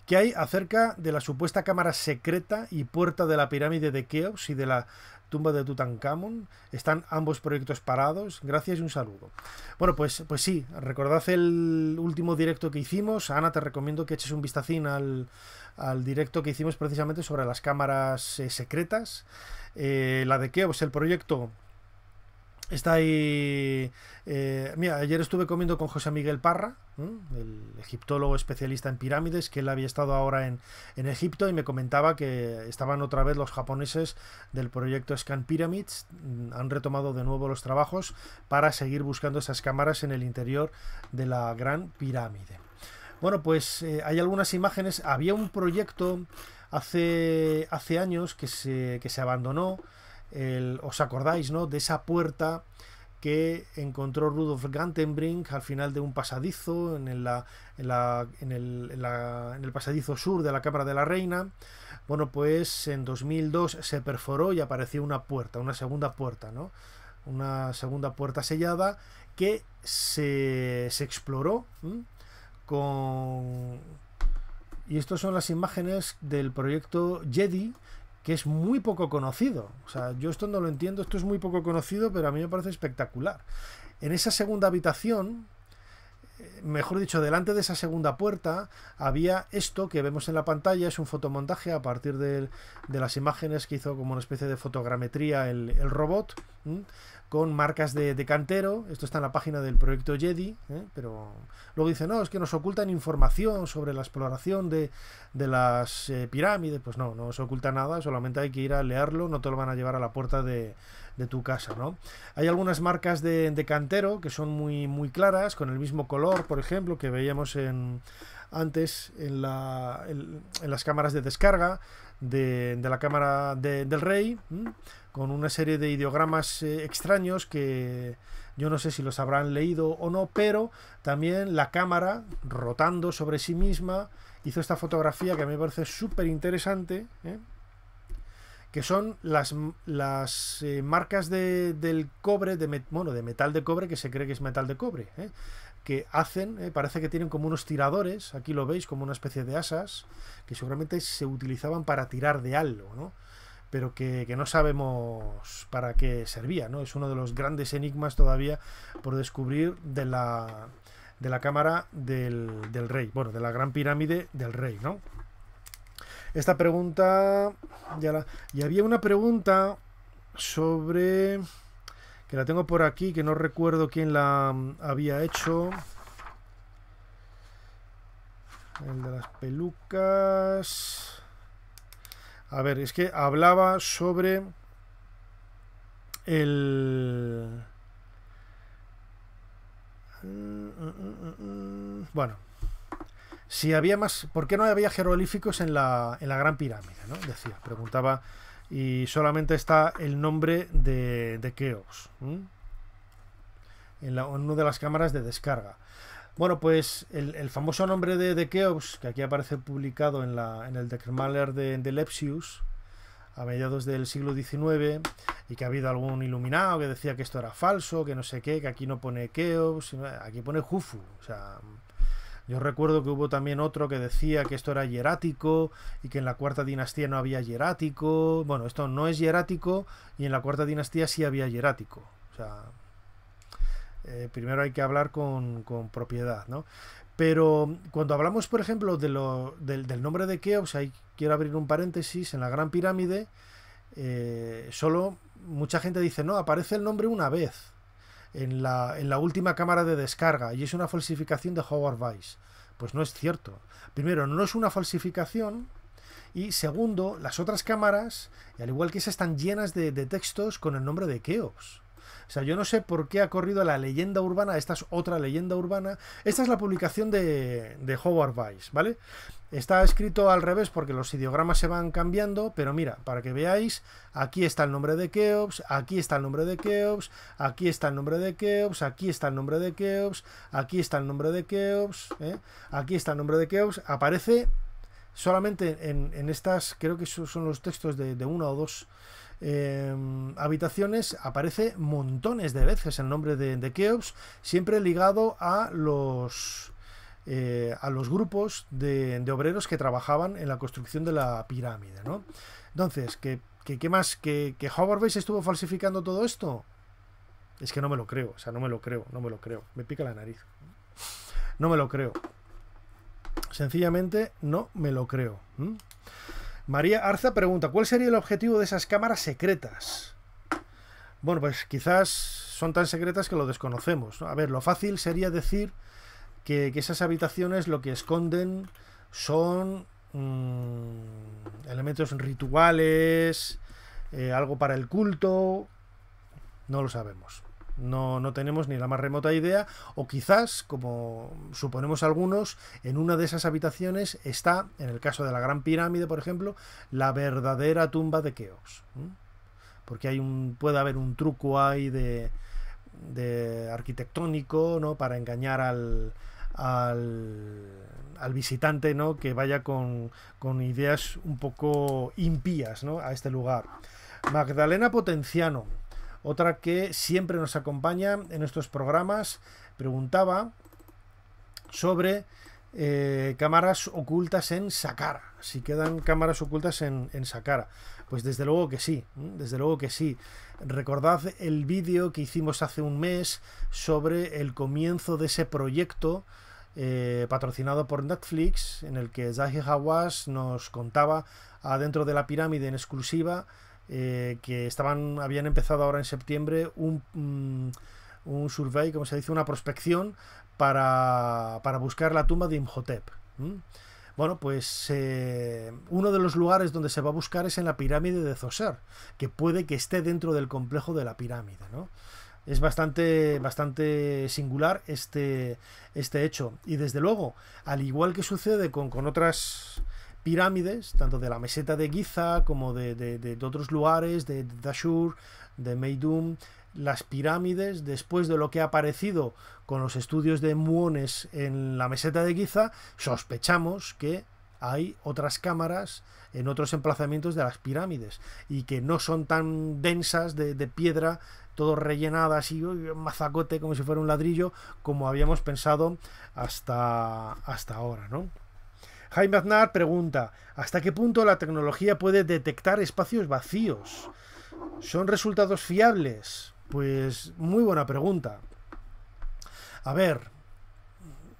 ¿Qué hay acerca de la supuesta cámara secreta y puerta de la pirámide de Keops y de la tumba de Tutankamón. Están ambos proyectos parados. Gracias y un saludo. Bueno, pues, pues sí, recordad el último directo que hicimos. Ana, te recomiendo que eches un vistacín al, directo que hicimos precisamente sobre las cámaras eh, secretas. Eh, la de Keops, el proyecto Está ahí. Eh, mira, ayer estuve comiendo con José Miguel Parra, el egiptólogo especialista en pirámides, que él había estado ahora en, Egipto y me comentaba que estaban otra vez los japoneses del proyecto Scan Pyramids, mm, han retomado de nuevo los trabajos para seguir buscando esas cámaras en el interior de la gran pirámide. Bueno, pues eh, hay algunas imágenes. Había un proyecto hace, hace años que se, que se abandonó os acordáis, ¿no? De esa puerta que encontró Rudolf Gantenbrink al final de un pasadizo en, el, pasadizo sur de la Cámara de la Reina. Bueno, pues en 2002 se perforó y apareció una puerta, una segunda puerta, ¿no? Una segunda puerta sellada que se, exploró con... Y estas son las imágenes del proyecto Jedi, que es muy poco conocido. O sea, yo esto no lo entiendo, esto es muy poco conocido, pero a mí me parece espectacular. En esa segunda habitación, eh, mejor dicho, delante de esa segunda puerta había esto que vemos en la pantalla, es un fotomontaje a partir de, las imágenes que hizo como una especie de fotogrametría el, robot con marcas de, cantero. Esto está en la página del proyecto Jedi, ¿eh? pero luego dice, no, es que nos ocultan información sobre la exploración de, de las eh, pirámides. Pues no, no se oculta nada, solamente hay que ir a leerlo, no te lo van a llevar a la puerta de, de tu casa, ¿no? Hay algunas marcas de, cantero que son muy, muy claras, con el mismo color, por ejemplo, que veíamos en antes en, las cámaras de descarga de, la cámara del rey, con una serie de ideogramas eh, extraños que yo no sé si los habrán leído o no, pero también la cámara rotando sobre sí misma hizo esta fotografía que a mí me parece súper interesante. ¿eh? que son las, las eh, marcas de, del cobre, de bueno, de metal de cobre, que se cree que es metal de cobre, que hacen, eh, parece que tienen como unos tiradores, aquí lo veis, como una especie de asas, que seguramente se utilizaban para tirar de algo, ¿no? pero que, no sabemos para qué servía, ¿no? Es uno de los grandes enigmas todavía por descubrir de la, de la cámara del, del rey, bueno, de la gran pirámide del rey, ¿no? Esta pregunta, ya y había una pregunta sobre que la tengo por aquí, que no recuerdo quién la mm, había hecho. El de las pelucas. A ver, es que hablaba sobre el... Bueno, si había más... ¿Por qué no había jeroglíficos en la, en la Gran Pirámide? ¿no? Decía, preguntaba y solamente está el nombre de, de Keops en, una de las cámaras de descarga. Bueno, pues el, famoso nombre de, de, Keops, que aquí aparece publicado en, la, en el Decremaler de, de Lepsius a mediados del siglo XIX, y que ha habido algún iluminado que decía que esto era falso, que no sé qué, que aquí no pone Keops, aquí pone Jufu, o sea, yo recuerdo que hubo también otro que decía que esto era hierático y que en la cuarta dinastía no había hierático. Bueno, esto no es hierático y en la cuarta dinastía sí había hierático. O sea, eh, primero hay que hablar con, propiedad, ¿no? Pero cuando hablamos, por ejemplo, del, nombre de Keops, ahí quiero abrir un paréntesis, en la Gran Pirámide, eh, solo mucha gente dice, no, aparece el nombre una vez en la, en la última cámara de descarga y es una falsificación de Howard Weiss. Pues no es cierto. Primero, no es una falsificación, y segundo, las otras cámaras, al igual que esas, están llenas de, de, textos con el nombre de Keops. O sea, yo no sé por qué ha corrido la leyenda urbana, esta es otra leyenda urbana. Esta es la publicación de, Howard Weiss, ¿vale? Está escrito al revés porque los ideogramas se van cambiando, pero mira, para que veáis, aquí está el nombre de Keops, aquí está el nombre de Keops, aquí está el nombre de Keops, aquí está el nombre de Keops, aquí está el nombre de Keops, ¿eh? aquí está el nombre de Keops, aparece solamente en, estas, creo que son los textos de, de una o dos Em, habitaciones aparece montones de veces el nombre de, de Keops, siempre ligado a los eh, a los grupos de, obreros que trabajaban en la construcción de la pirámide, ¿no? Entonces, ¿qué, más? ¿Que, que Howard Bates estuvo falsificando todo esto? Es que no me lo creo, o sea, no me lo creo, no me lo creo. Me pica la nariz. No me lo creo. Sencillamente no me lo creo. María Arza pregunta, ¿cuál sería el objetivo de esas cámaras secretas? Bueno, pues quizás son tan secretas que lo desconocemos. A ver, lo fácil sería decir que, esas habitaciones lo que esconden son mm, elementos rituales, eh, algo para el culto, no lo sabemos. No, no tenemos ni la más remota idea, o quizás, como suponemos algunos, en una de esas habitaciones está, en el caso de la Gran Pirámide, por ejemplo, la verdadera tumba de Keos Porque hay un, puede haber un truco ahí de, arquitectónico, ¿no? Para engañar al, al, al, visitante, ¿no? Que vaya con, con ideas un poco impías, A este lugar. Magdalena Potenciano, otra que siempre nos acompaña en estos programas, preguntaba sobre eh, cámaras ocultas en Sakara. Si quedan cámaras ocultas en, en Pues desde luego que sí, desde luego que sí. Recordad el vídeo que hicimos hace un mes sobre el comienzo de ese proyecto eh, patrocinado por Netflix, en el que Zahi Hawass nos contaba adentro de la pirámide en exclusiva eh, que estaban, habían empezado ahora en septiembre un, mm, un survey, como se dice, una prospección para, para buscar la tumba de Imhotep. Bueno, pues eh, uno de los lugares donde se va a buscar es en la pirámide de Zoser que puede que esté dentro del complejo de la pirámide, ¿no? Es bastante, bastante singular este, este hecho. Y desde luego, al igual que sucede con, con otras pirámides, tanto de la meseta de Giza como de, otros lugares, de Dashur, de Meidum, las pirámides, después de lo que ha aparecido con los estudios de muones en la meseta de Giza, sospechamos que hay otras cámaras en otros emplazamientos de las pirámides y que no son tan densas de, de piedra, todo rellenadas y mazacote como si fuera un ladrillo, como habíamos pensado hasta, hasta ahora, ¿no? Jaime Aznar pregunta, ¿hasta qué punto la tecnología puede detectar espacios vacíos? ¿Son resultados fiables? Pues muy buena pregunta. A ver,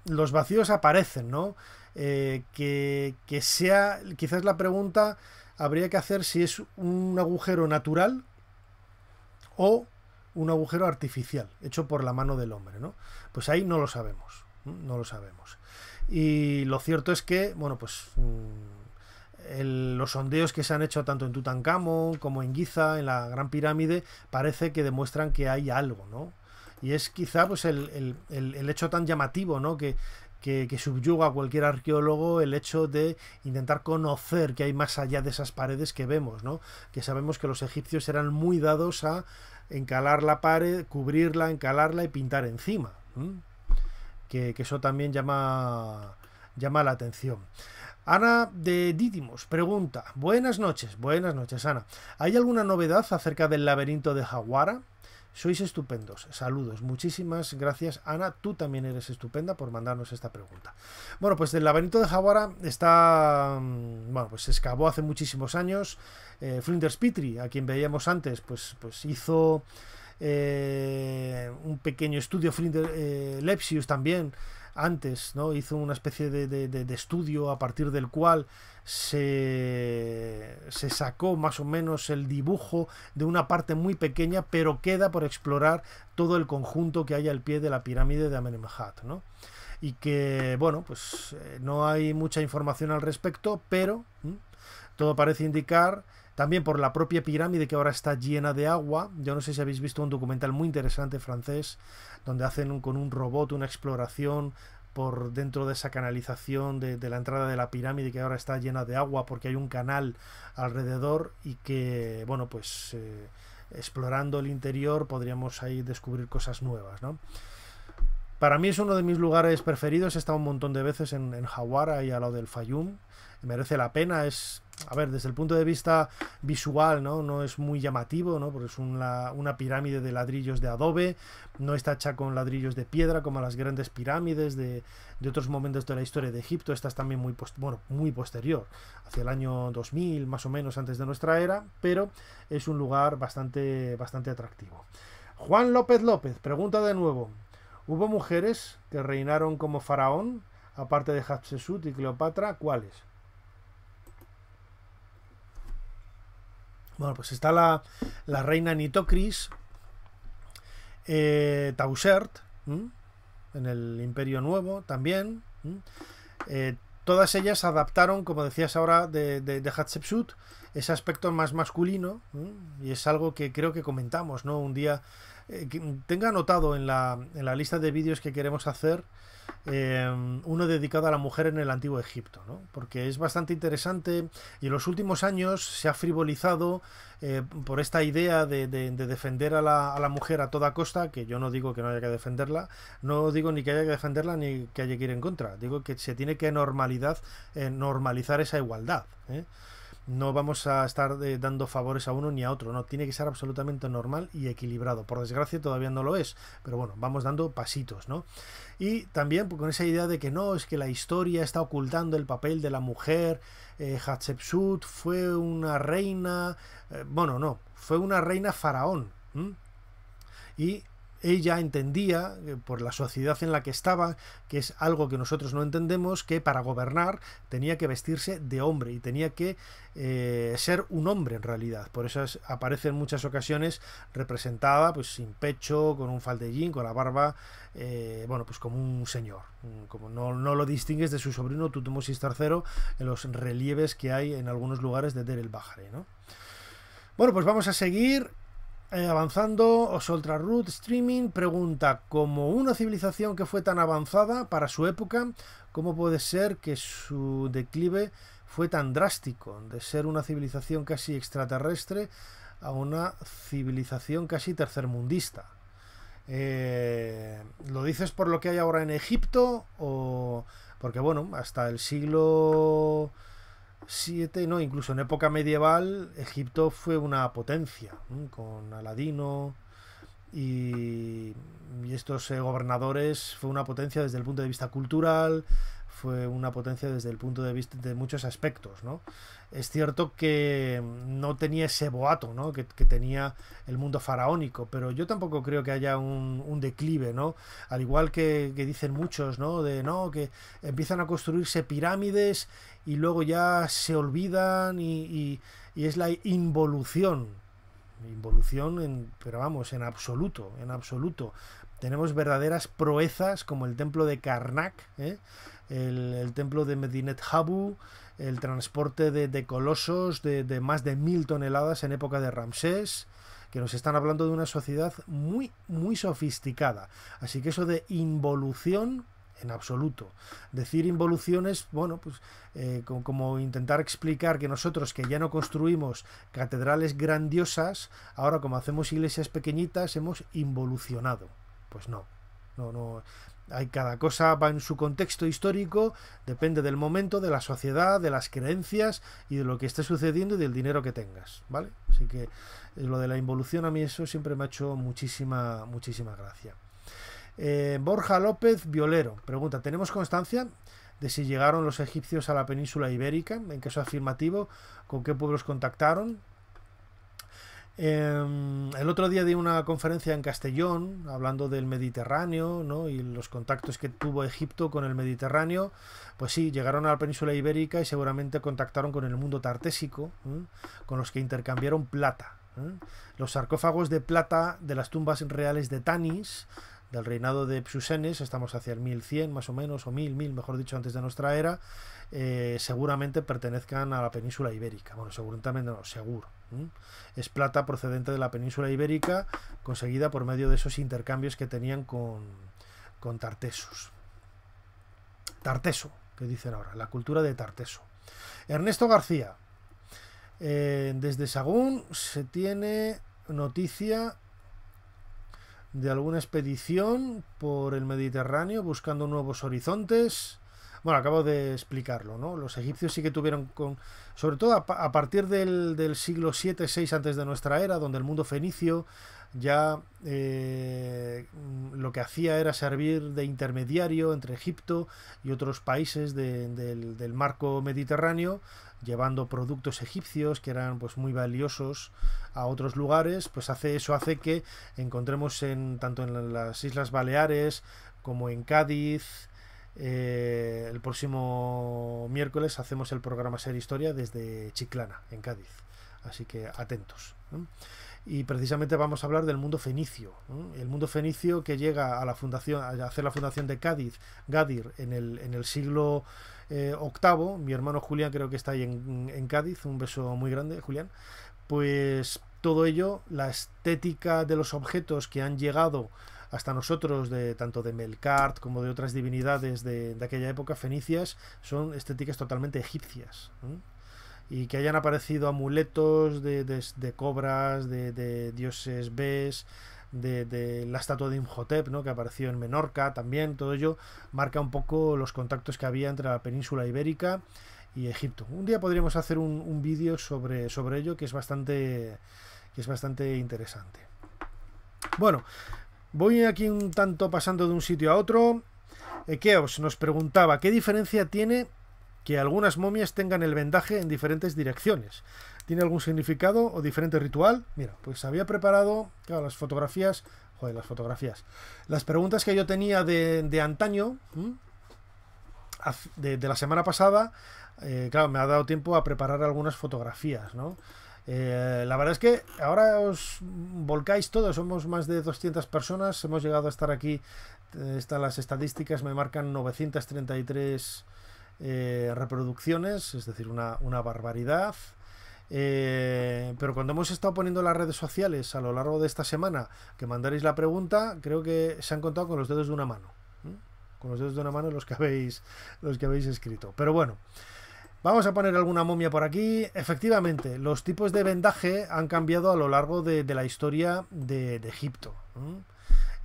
los vacíos aparecen, ¿no? Eh, que, que sea, quizás la pregunta habría que hacer si es un agujero natural o un agujero artificial, hecho por la mano del hombre, ¿no? Pues ahí no lo sabemos, no lo sabemos. Y lo cierto es que, bueno, pues mm, los sondeos que se han hecho tanto en Tutankamón como en Giza, en la Gran Pirámide, parece que demuestran que hay algo, ¿no? Y es quizá pues el, hecho tan llamativo, ¿no? Que, subyuga a cualquier arqueólogo el hecho de intentar conocer que hay más allá de esas paredes que vemos, ¿no? Que sabemos que los egipcios eran muy dados a encalar la pared, cubrirla, encalarla y pintar encima que, eso también llama, llama la atención. Ana de Dítimos pregunta, buenas noches, buenas noches Ana, ¿hay alguna novedad acerca del laberinto de Jaguara? Sois estupendos. Saludos. Muchísimas gracias, Ana. Tú también eres estupenda por mandarnos esta pregunta. Bueno, pues el laberinto de Jaguara está. Mm, bueno, pues se excavó hace muchísimos años. Eh, Flinders Petrie, a quien veíamos antes, pues, pues hizo eh, un pequeño estudio, eh, Lepsius también antes, ¿no? Hizo una especie de, estudio a partir del cual se, sacó más o menos el dibujo de una parte muy pequeña, pero queda por explorar todo el conjunto que hay al pie de la pirámide de Amenemhat, Y que, bueno, pues eh, no hay mucha información al respecto, pero todo parece indicar también por la propia pirámide que ahora está llena de agua. Yo no sé si habéis visto un documental muy interesante francés donde hacen con un robot una exploración por dentro de esa canalización de, la entrada de la pirámide que ahora está llena de agua porque hay un canal alrededor y que, bueno, pues eh, explorando el interior podríamos ahí descubrir cosas nuevas, ¿no? Para mí es uno de mis lugares preferidos, he estado un montón de veces en, en Hawara y al lado del Fayum, merece la pena, es a ver, desde el punto de vista visual, ¿no? No es muy llamativo, ¿no? Porque es una, una pirámide de ladrillos de adobe, no está hecha con ladrillos de piedra como las grandes pirámides de, otros momentos de la historia de Egipto. Esta es también muy, muy posterior, hacia el año 2000, más o menos antes de nuestra era, pero es un lugar bastante, bastante atractivo. Juan López López, pregunta de nuevo. ¿Hubo mujeres que reinaron como faraón, aparte de Hatshepsut y Cleopatra? ¿Cuáles? Bueno, pues está la, reina Nitocris, eh, Tausert, en el Imperio Nuevo también. Eh, todas ellas adaptaron, como decías ahora, de, de, Hatshepsut, ese aspecto más masculino, y es algo que creo que comentamos, ¿no? Un día, eh, tenga anotado en la, en la lista de vídeos que queremos hacer, Em, uno dedicado a la mujer en el antiguo Egipto, ¿no? porque es bastante interesante y en los últimos años se ha frivolizado eh, por esta idea de, defender a la, mujer a toda costa, que yo no digo que no haya que defenderla, no digo ni que haya que defenderla ni que haya que ir en contra, digo que se tiene que normalidad, eh, normalizar esa igualdad. ¿eh? no vamos a estar eh, dando favores a uno ni a otro, no, tiene que ser absolutamente normal y equilibrado. Por desgracia todavía no lo es, pero bueno, vamos dando pasitos, ¿no? Y también pues, con esa idea de que no, es que la historia está ocultando el papel de la mujer, eh, Hatshepsut fue una reina, eh, bueno, no, fue una reina faraón. Y ella entendía, eh, por la sociedad en la que estaba, que es algo que nosotros no entendemos, que para gobernar tenía que vestirse de hombre y tenía que eh, ser un hombre en realidad. Por eso aparece en muchas ocasiones representada pues sin pecho, con un faldellín, con la barba, eh, bueno, pues como un señor. Mm, como no, no, lo distingues de su sobrino Tutmosis III en los relieves que hay en algunos lugares de Der el Bajare Bueno, pues vamos a seguir eh, avanzando, ultra Root Streaming pregunta, como una civilización que fue tan avanzada para su época, ¿cómo puede ser que su declive fue tan drástico de ser una civilización casi extraterrestre a una civilización casi tercermundista? Eh, ¿Lo dices por lo que hay ahora en Egipto o porque bueno, hasta el siglo no, incluso en época medieval Egipto fue una potencia, con Aladino y, estos eh, gobernadores, fue una potencia desde el punto de vista cultural, fue una potencia desde el punto de vista de muchos aspectos, ¿no? Es cierto que no tenía ese boato, ¿no? Que, tenía el mundo faraónico, pero yo tampoco creo que haya un, declive, ¿no? Al igual que, que, dicen muchos, ¿no? De, no, que empiezan a construirse pirámides y luego ya se olvidan y, es la involución. Involución, en, pero vamos, en absoluto, en absoluto. Tenemos verdaderas proezas como el templo de Karnak, ¿eh? el, templo de Medinet Habu, el transporte de, colosos de, más de mil toneladas en época de Ramsés, que nos están hablando de una sociedad muy, muy sofisticada. Así que eso de involución en absoluto. Decir involuciones, bueno, pues eh, como, intentar explicar que nosotros que ya no construimos catedrales grandiosas, ahora como hacemos iglesias pequeñitas, hemos involucionado. Pues no, no, no. Hay cada cosa va en su contexto histórico, depende del momento, de la sociedad, de las creencias y de lo que esté sucediendo y del dinero que tengas, ¿vale? Así que eh, lo de la involución a mí eso siempre me ha hecho muchísima, muchísima gracia. Eh, Borja López Violero pregunta, ¿tenemos constancia de si llegaron los egipcios a la península ibérica? En caso afirmativo, ¿con qué pueblos contactaron? Em, el otro día di una conferencia en Castellón hablando del Mediterráneo y los contactos que tuvo Egipto con el Mediterráneo. Pues sí, llegaron a la península ibérica y seguramente contactaron con el mundo tartésico, con los que intercambiaron plata. Los sarcófagos de plata de las tumbas reales de Tanis del reinado de Psusenes, estamos hacia el 1100 más o menos, o 1000, mejor dicho, antes de nuestra era, eh, seguramente pertenezcan a la península ibérica. Bueno, seguramente no, seguro. Es plata procedente de la península ibérica, conseguida por medio de esos intercambios que tenían con, con Tartesos. Tarteso, que dicen ahora, la cultura de Tarteso. Ernesto García. Eh, desde Sagún se tiene noticia de alguna expedición por el Mediterráneo buscando nuevos horizontes. Bueno, acabo de explicarlo, ¿no? Los egipcios sí que tuvieron con... Sobre todo a, partir del, siglo 7-6 antes de nuestra era, donde el mundo fenicio ya eh, lo que hacía era servir de intermediario entre Egipto y otros países del, marco mediterráneo llevando productos egipcios que eran pues muy valiosos a otros lugares, pues hace eso hace que encontremos en tanto en las Islas Baleares como en Cádiz eh, el próximo miércoles hacemos el programa Ser Historia desde Chiclana, en Cádiz. Así que atentos. y precisamente vamos a hablar del mundo fenicio. El mundo fenicio que llega a la fundación, a hacer la fundación de Cádiz, Gadir, en el, en el siglo eh, octavo, mi hermano Julián creo que está ahí en, Cádiz, un beso muy grande, Julián, pues todo ello, la estética de los objetos que han llegado hasta nosotros, de, tanto de Melkart como de otras divinidades de, aquella época fenicias, son estéticas totalmente egipcias. Y que hayan aparecido amuletos de, de cobras, de, dioses bes, de, la estatua de Imhotep, ¿no? que apareció en Menorca también, todo ello marca un poco los contactos que había entre la península ibérica y Egipto. Un día podríamos hacer un, vídeo sobre, sobre ello que es bastante, que es bastante interesante. Bueno, voy aquí un tanto pasando de un sitio a otro. Ekeos nos preguntaba, ¿qué diferencia tiene que algunas momias tengan el vendaje en diferentes direcciones. ¿Tiene algún significado o diferente ritual? Mira, pues había preparado, claro, las fotografías, joder, las fotografías, las preguntas que yo tenía de, antaño, de, la semana pasada, eh, claro, me ha dado tiempo a preparar algunas fotografías, ¿no? Eh, la verdad es que ahora os volcáis todos, somos más de 200 personas, hemos llegado a estar aquí, eh, están las estadísticas, me marcan 933 eh, reproducciones, es decir, una, barbaridad. Eh, pero cuando hemos estado poniendo las redes sociales a lo largo de esta semana que mandaréis la pregunta, creo que se han contado con los dedos de una mano. ¿eh? Con los dedos de una mano los que habéis, los que habéis escrito. Pero bueno. Vamos a poner alguna momia por aquí. Efectivamente, los tipos de vendaje han cambiado a lo largo de, la historia de, Egipto.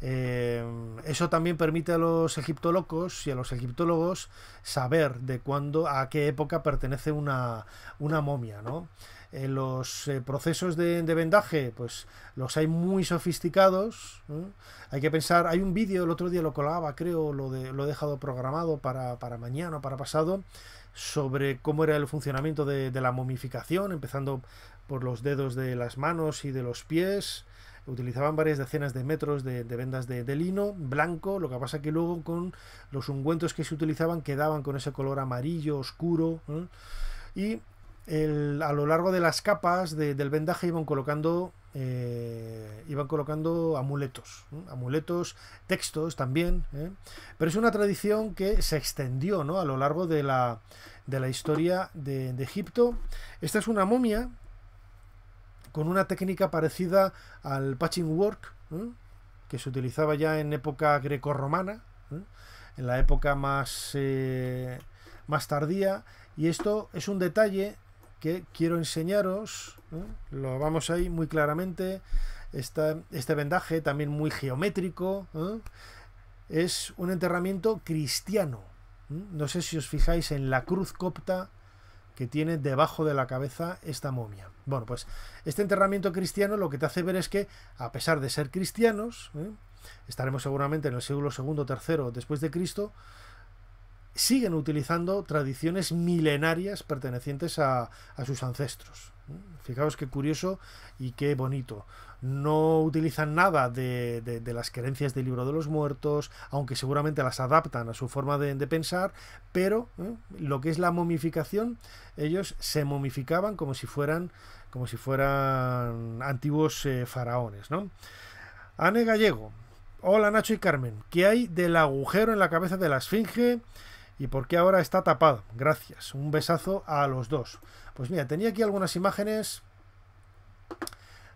Em, eso también permite a los egiptólogos y a los egiptólogos saber de cuándo, a qué época pertenece una, momia, ¿no? los eh, procesos de, vendaje, pues los hay muy sofisticados. Hay que pensar, hay un vídeo, el otro día lo colaba, creo, lo, lo he dejado programado para, mañana o para pasado, sobre cómo era el funcionamiento de, la momificación, empezando por los dedos de las manos y de los pies, utilizaban varias decenas de metros de, vendas de, lino blanco, lo que pasa que luego con los ungüentos que se utilizaban quedaban con ese color amarillo oscuro. Y a lo largo de las capas del vendaje iban colocando eh, iban colocando amuletos amuletos textos también ¿eh? pero es una tradición que se extendió ¿no? a lo largo de la, de la historia de Egipto esta es una momia con una técnica parecida al patching work, que se utilizaba ya en época grecorromana, en la época más, eh, más tardía. Y esto es un detalle que quiero enseñaros, lo vamos ahí muy claramente, este vendaje también muy geométrico, es un enterramiento cristiano. No sé si os fijáis en la cruz copta que tiene debajo de la cabeza esta momia. Bueno, pues este enterramiento cristiano lo que te hace ver es que, a pesar de ser cristianos, ¿eh? estaremos seguramente en el siglo II, III después de Cristo, siguen utilizando tradiciones milenarias pertenecientes a, a sus ancestros. ¿eh? Fijaos qué curioso y qué bonito no utilizan nada de, las creencias del libro de los muertos, aunque seguramente las adaptan a su forma de, pensar, pero ¿eh? lo que es la momificación, ellos se momificaban como si fueran, como si fueran antiguos eh, faraones. ¿no? Ane Gallego, hola Nacho y Carmen, ¿qué hay del agujero en la cabeza de la esfinge? ¿Y por qué ahora está tapado? Gracias. Un besazo a los dos. Pues mira, tenía aquí algunas imágenes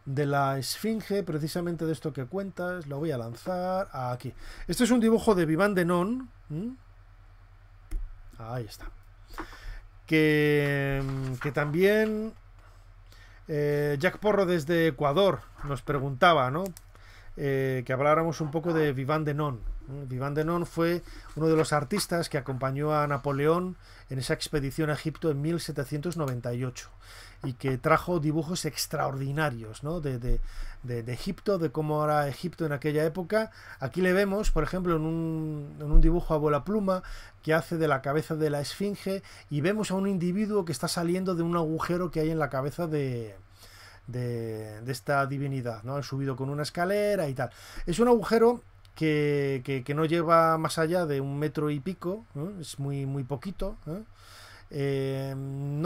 de la esfinge, precisamente de esto que cuentas, lo voy a lanzar aquí. Este es un dibujo de Viván de Ahí está. Que, también eh, Jack Porro desde Ecuador nos preguntaba, ¿no? Eh, que habláramos un poco de Viván de Vivant Denon fue uno de los artistas que acompañó a Napoleón en esa expedición a Egipto en 1798 y que trajo dibujos extraordinarios de, Egipto, de cómo era Egipto en aquella época. Aquí le vemos, por ejemplo, en un, dibujo a bola pluma que hace de la cabeza de la esfinge y vemos a un individuo que está saliendo de un agujero que hay en la cabeza de, de, esta divinidad, ¿no? Han subido con una escalera y tal. Es un agujero que, no lleva más allá de un metro y pico, es muy, muy poquito. ¿no? Eh,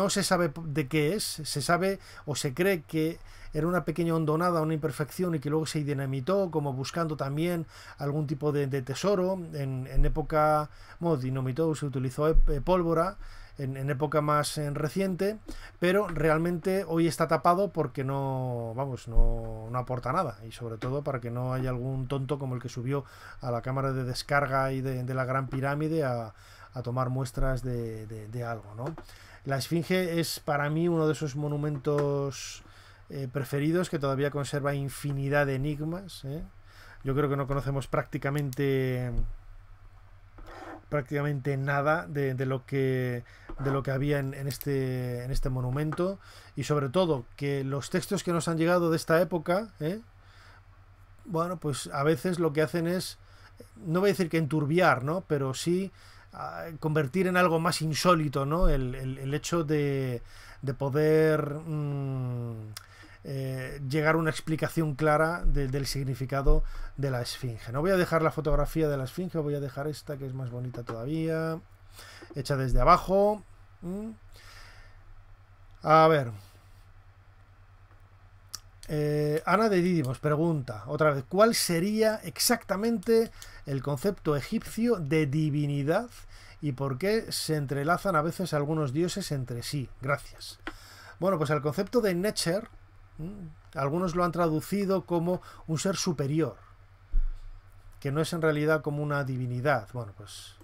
se sabe de qué es, se sabe o se cree que era una pequeña hondonada, una imperfección y que luego se dinamitó, como buscando también algún tipo de, tesoro. En, en época, bueno, dinamitó, se utilizó eh, eh, pólvora en, época más eh, reciente, pero realmente hoy está tapado porque no, vamos, no, aporta nada y sobre todo para que no haya algún tonto como el que subió a la cámara de descarga y de, la Gran Pirámide a, tomar muestras de, algo, ¿no? La Esfinge es para mí uno de esos monumentos eh, preferidos que todavía conserva infinidad de enigmas. ¿eh? Yo creo que no conocemos prácticamente prácticamente nada de, lo que de lo que había en, este, en este monumento y sobre todo que los textos que nos han llegado de esta época, ¿eh? bueno, pues a veces lo que hacen es, no voy a decir que enturbiar, Pero sí ah, convertir en algo más insólito, ¿no? El, hecho de, poder mm, eh, llegar a una explicación clara del significado de la esfinge. No voy a dejar la fotografía de la esfinge, voy a dejar esta que es más bonita todavía, hecha desde abajo. Mm. A ver. Eh, Ana de Didimos pregunta otra vez, ¿cuál sería exactamente el concepto egipcio de divinidad y por qué se entrelazan a veces algunos dioses entre sí? Gracias. Bueno, pues el concepto de Necher, mm, algunos lo han traducido como un ser superior, que no es en realidad como una divinidad. Bueno, pues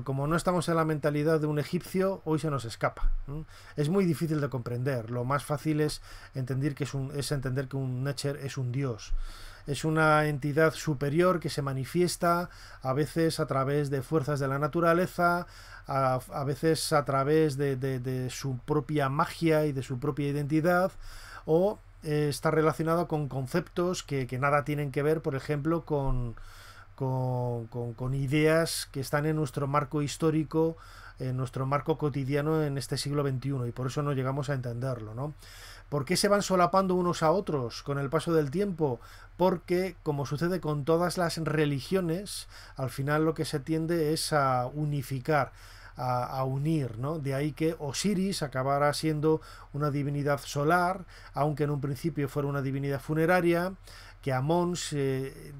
como no estamos en la mentalidad de un egipcio, hoy se nos escapa. Es muy difícil de comprender. Lo más fácil es entender que es, un, es entender que un es un dios. Es una entidad superior que se manifiesta a veces a través de fuerzas de la naturaleza, a, veces a través de, su propia magia y de su propia identidad, o eh, está relacionado con conceptos que, que nada tienen que ver, por ejemplo, con, con, ideas que están en nuestro marco histórico, en nuestro marco cotidiano en este siglo XXI, y por eso no llegamos a entenderlo, ¿no? ¿Por qué se van solapando unos a otros con el paso del tiempo? Porque, como sucede con todas las religiones, al final lo que se tiende es a unificar, a, unir, ¿no? De ahí que Osiris acabara siendo una divinidad solar, aunque en un principio fuera una divinidad funeraria, que Amón eh,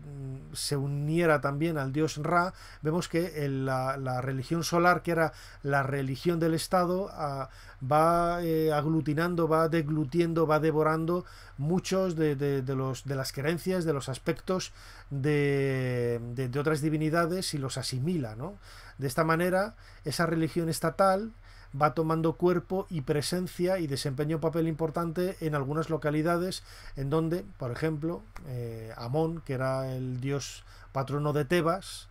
se, uniera también al dios Ra, vemos que la, religión solar, que era la religión del Estado, va eh, aglutinando, va deglutiendo, va devorando muchos de, los, de las creencias, de los aspectos de, de otras divinidades y los asimila. De esta manera, esa religión estatal va tomando cuerpo y presencia y desempeña un papel importante en algunas localidades en donde, por ejemplo, eh, Amón, que era el dios patrono de Tebas,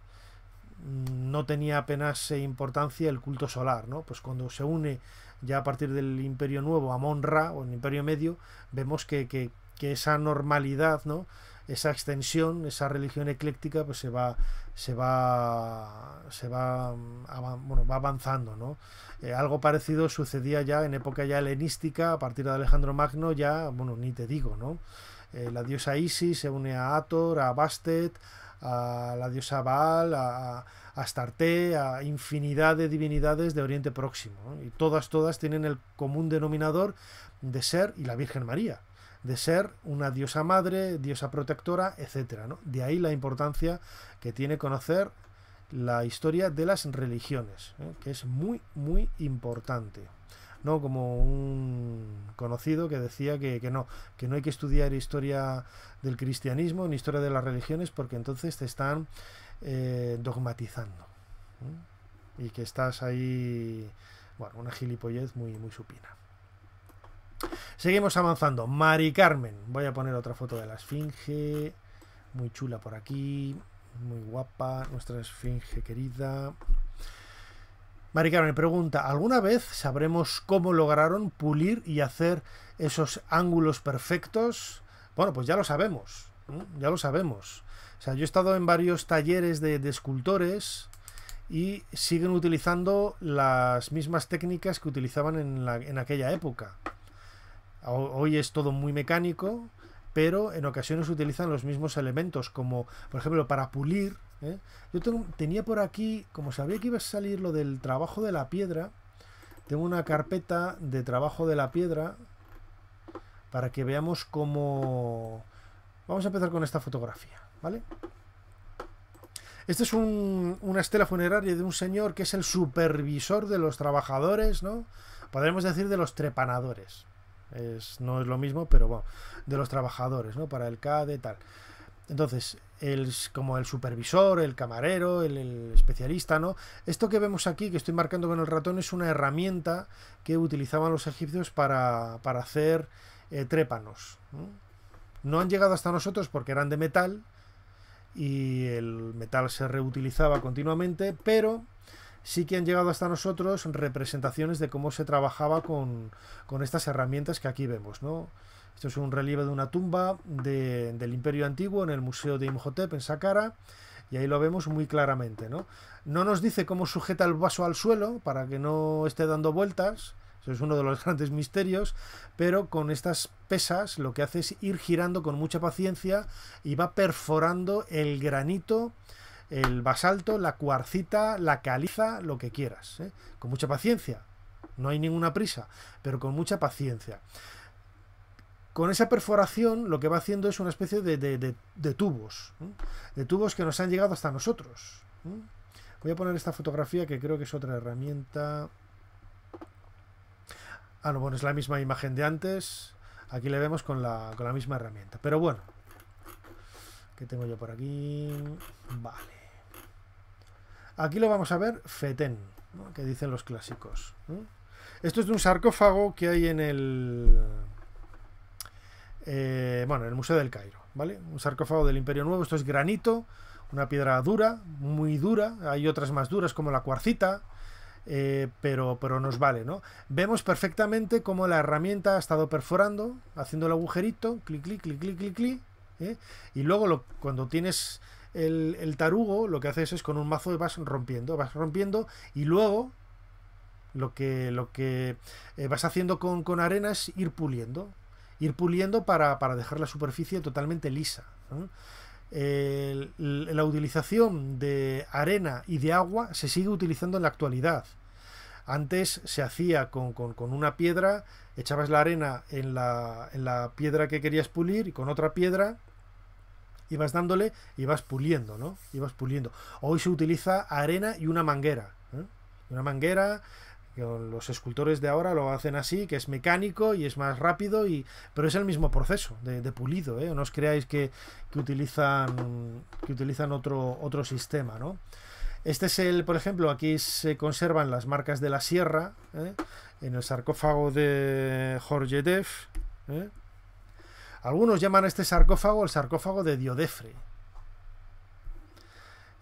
mm, no tenía apenas importancia el culto solar, ¿no? Pues cuando se une ya a partir del Imperio Nuevo Amón Ra o el Imperio Medio, vemos que, que esa normalidad, ¿no? Esa extensión, esa religión ecléctica, pues se va se va se va, va avanzando ¿no? Eh, algo parecido sucedía ya en época ya helenística a partir de Alejandro Magno ya bueno ni te digo no eh, la diosa Isis se une a Ator a Bastet a la diosa Baal a, Astarte a infinidad de divinidades de Oriente Próximo y todas todas tienen el común denominador de ser y la Virgen María de ser una diosa madre, diosa protectora, etc. ¿no? De ahí la importancia que tiene conocer la historia de las religiones, ¿eh? que es muy, muy importante. No como un conocido que decía que, que, no, que no hay que estudiar historia del cristianismo ni historia de las religiones porque entonces te están eh, dogmatizando. ¿eh? Y que estás ahí, bueno, una gilipollez muy, muy supina. Seguimos avanzando. Mari Carmen. Voy a poner otra foto de la esfinge. Muy chula por aquí. Muy guapa. Nuestra esfinge querida. Mari Carmen pregunta, ¿alguna vez sabremos cómo lograron pulir y hacer esos ángulos perfectos? Bueno, pues ya lo sabemos. Ya lo sabemos. O sea, yo he estado en varios talleres de, escultores y siguen utilizando las mismas técnicas que utilizaban en aquella época. Hoy es todo muy mecánico, pero en ocasiones utilizan los mismos elementos, como por ejemplo para pulir. ¿eh? Yo tenía por aquí, como sabía que iba a salir lo del trabajo de la piedra, tengo una carpeta de trabajo de la piedra para que veamos cómo... Vamos a empezar con esta fotografía, ¿vale? Esta es una estela funeraria de un señor que es el supervisor de los trabajadores, ¿no? Podríamos decir de los trepanadores no es lo mismo, pero bueno, de los trabajadores, ¿no? Para el CADE, tal. Entonces, el, como el supervisor, el camarero, el, especialista, ¿no? Esto que vemos aquí, que estoy marcando con el ratón, es una herramienta que utilizaban los egipcios para, hacer eh, trépanos. no han llegado hasta nosotros porque eran de metal y el metal se reutilizaba continuamente, pero sí que han llegado hasta nosotros representaciones de cómo se trabajaba con, estas herramientas que aquí vemos, ¿no? Esto es un relieve de una tumba del Imperio Antiguo en el Museo de Imhotep en Saqqara y ahí lo vemos muy claramente, ¿no? No nos dice cómo sujeta el vaso al suelo para que no esté dando vueltas, eso es uno de los grandes misterios, pero con estas pesas lo que hace es ir girando con mucha paciencia y va perforando el granito el basalto, la cuarcita, la caliza, lo que quieras. ¿eh? Con mucha paciencia. No hay ninguna prisa, pero con mucha paciencia. Con esa perforación lo que va haciendo es una especie de, tubos, de tubos que nos han llegado hasta nosotros. Voy a poner esta fotografía que creo que es otra herramienta. Ah, no, bueno, es la misma imagen de antes. Aquí le vemos con la, con la misma herramienta. Pero bueno, ¿Qué tengo yo por aquí? Vale. Aquí lo vamos a ver, Feten, que dicen los clásicos. Esto es de un sarcófago que hay en el... Eh, bueno, el Museo del Cairo, ¿vale? Un sarcófago del Imperio Nuevo, esto es granito, una piedra dura, muy dura, hay otras más duras como la cuarcita, eh, pero, pero nos vale, ¿no? Vemos perfectamente cómo la herramienta ha estado perforando, haciendo el agujerito, clic, clic, clic, clic, clic, clic, ¿eh? y luego cuando tienes el, tarugo lo que haces es con un mazo vas rompiendo, vas rompiendo y luego lo que, lo que eh, vas haciendo con, con arena es ir puliendo, ir puliendo para, para dejar la superficie totalmente lisa. la utilización de arena y de agua se sigue utilizando en la actualidad. Antes se hacía con, con, con una piedra, echabas la arena en la, en la piedra que querías pulir y con otra piedra y vas dándole y vas puliendo, ¿no? Y vas puliendo. Hoy se utiliza arena y una manguera. ¿eh? Una manguera, los escultores de ahora lo hacen así, que es mecánico y es más rápido, y, pero es el mismo proceso de, pulido, ¿eh? No os creáis que, utilizan, que utilizan otro, otro sistema, ¿no? Este es el, por ejemplo, aquí se conservan las marcas de la sierra ¿eh? en el sarcófago de Jorge Def, ¿eh? Algunos llaman a este sarcófago el sarcófago de Diodefre.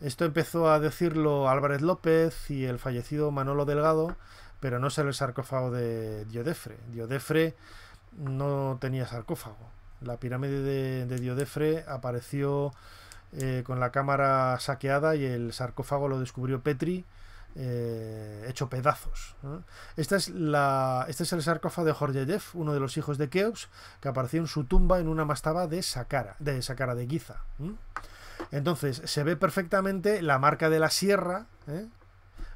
Esto empezó a decirlo Álvarez López y el fallecido Manolo Delgado, pero no ser el sarcófago de Diodefre. Diodefre no tenía sarcófago. La pirámide de, Diodefre apareció eh, con la cámara saqueada y el sarcófago lo descubrió Petri eh, hecho pedazos. Esta es la, este es el sarcófago de Jeff uno de los hijos de Keops, que apareció en su tumba en una mastaba de Sakara de Saqara de Giza. Entonces, se ve perfectamente la marca de la sierra, ¿eh?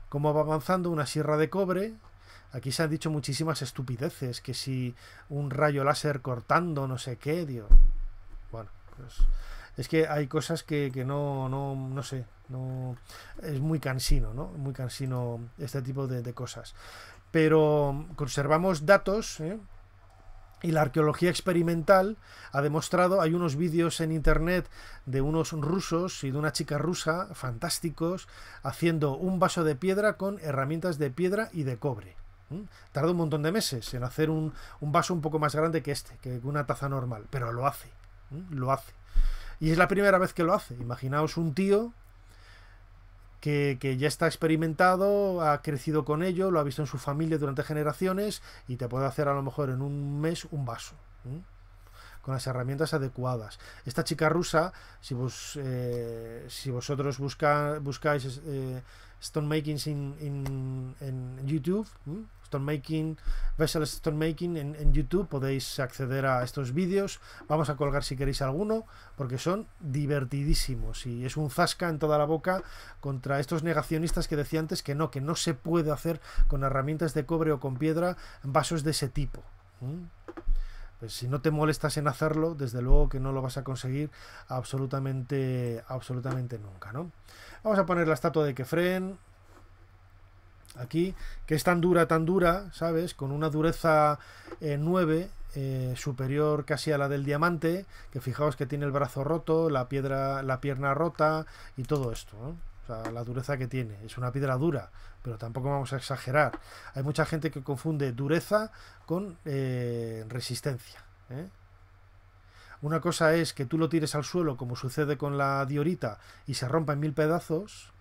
cómo va avanzando una sierra de cobre, Aquí se han dicho muchísimas estupideces, que si un rayo láser cortando no sé qué, dios. Bueno, pues es que hay cosas que, no, no, no sé, no, es muy cansino, ¿no? Muy cansino este tipo de, cosas. Pero conservamos datos, ¿eh? Y la arqueología experimental ha demostrado, hay unos vídeos en internet de unos rusos y de una chica rusa, fantásticos, haciendo un vaso de piedra con herramientas de piedra y de cobre. Tarda un montón de meses en hacer un, un, vaso un poco más grande que este, que una taza normal, pero lo hace, lo hace. Y es la primera vez que lo hace. Imaginaos un tío que, que, ya está experimentado, ha crecido con ello, lo ha visto en su familia durante generaciones y te puede hacer a lo mejor en un mes un vaso. con las herramientas adecuadas. Esta chica rusa, si, vos, eh, si vosotros busca, buscáis eh, Stone Makings en YouTube, making, Vessel Stone en, en YouTube. Podéis acceder a estos vídeos. Vamos a colgar si queréis alguno, porque son divertidísimos. Y es un zasca en toda la boca contra estos negacionistas que decía antes que no, que no se puede hacer con herramientas de cobre o con piedra vasos de ese tipo. Pues si no te molestas en hacerlo, desde luego que no lo vas a conseguir absolutamente, absolutamente nunca, ¿no? Vamos a poner la estatua de Kefren, aquí, que es tan dura, tan dura, ¿sabes? Con una dureza 9, eh, eh, superior casi a la del diamante, que fijaos que tiene el brazo roto, la, piedra, la pierna rota y todo esto, O sea, la dureza que tiene. Es una piedra dura, pero tampoco vamos a exagerar. Hay mucha gente que confunde dureza con eh, resistencia. Una cosa es que tú lo tires al suelo, como sucede con la diorita, y se rompa en mil pedazos,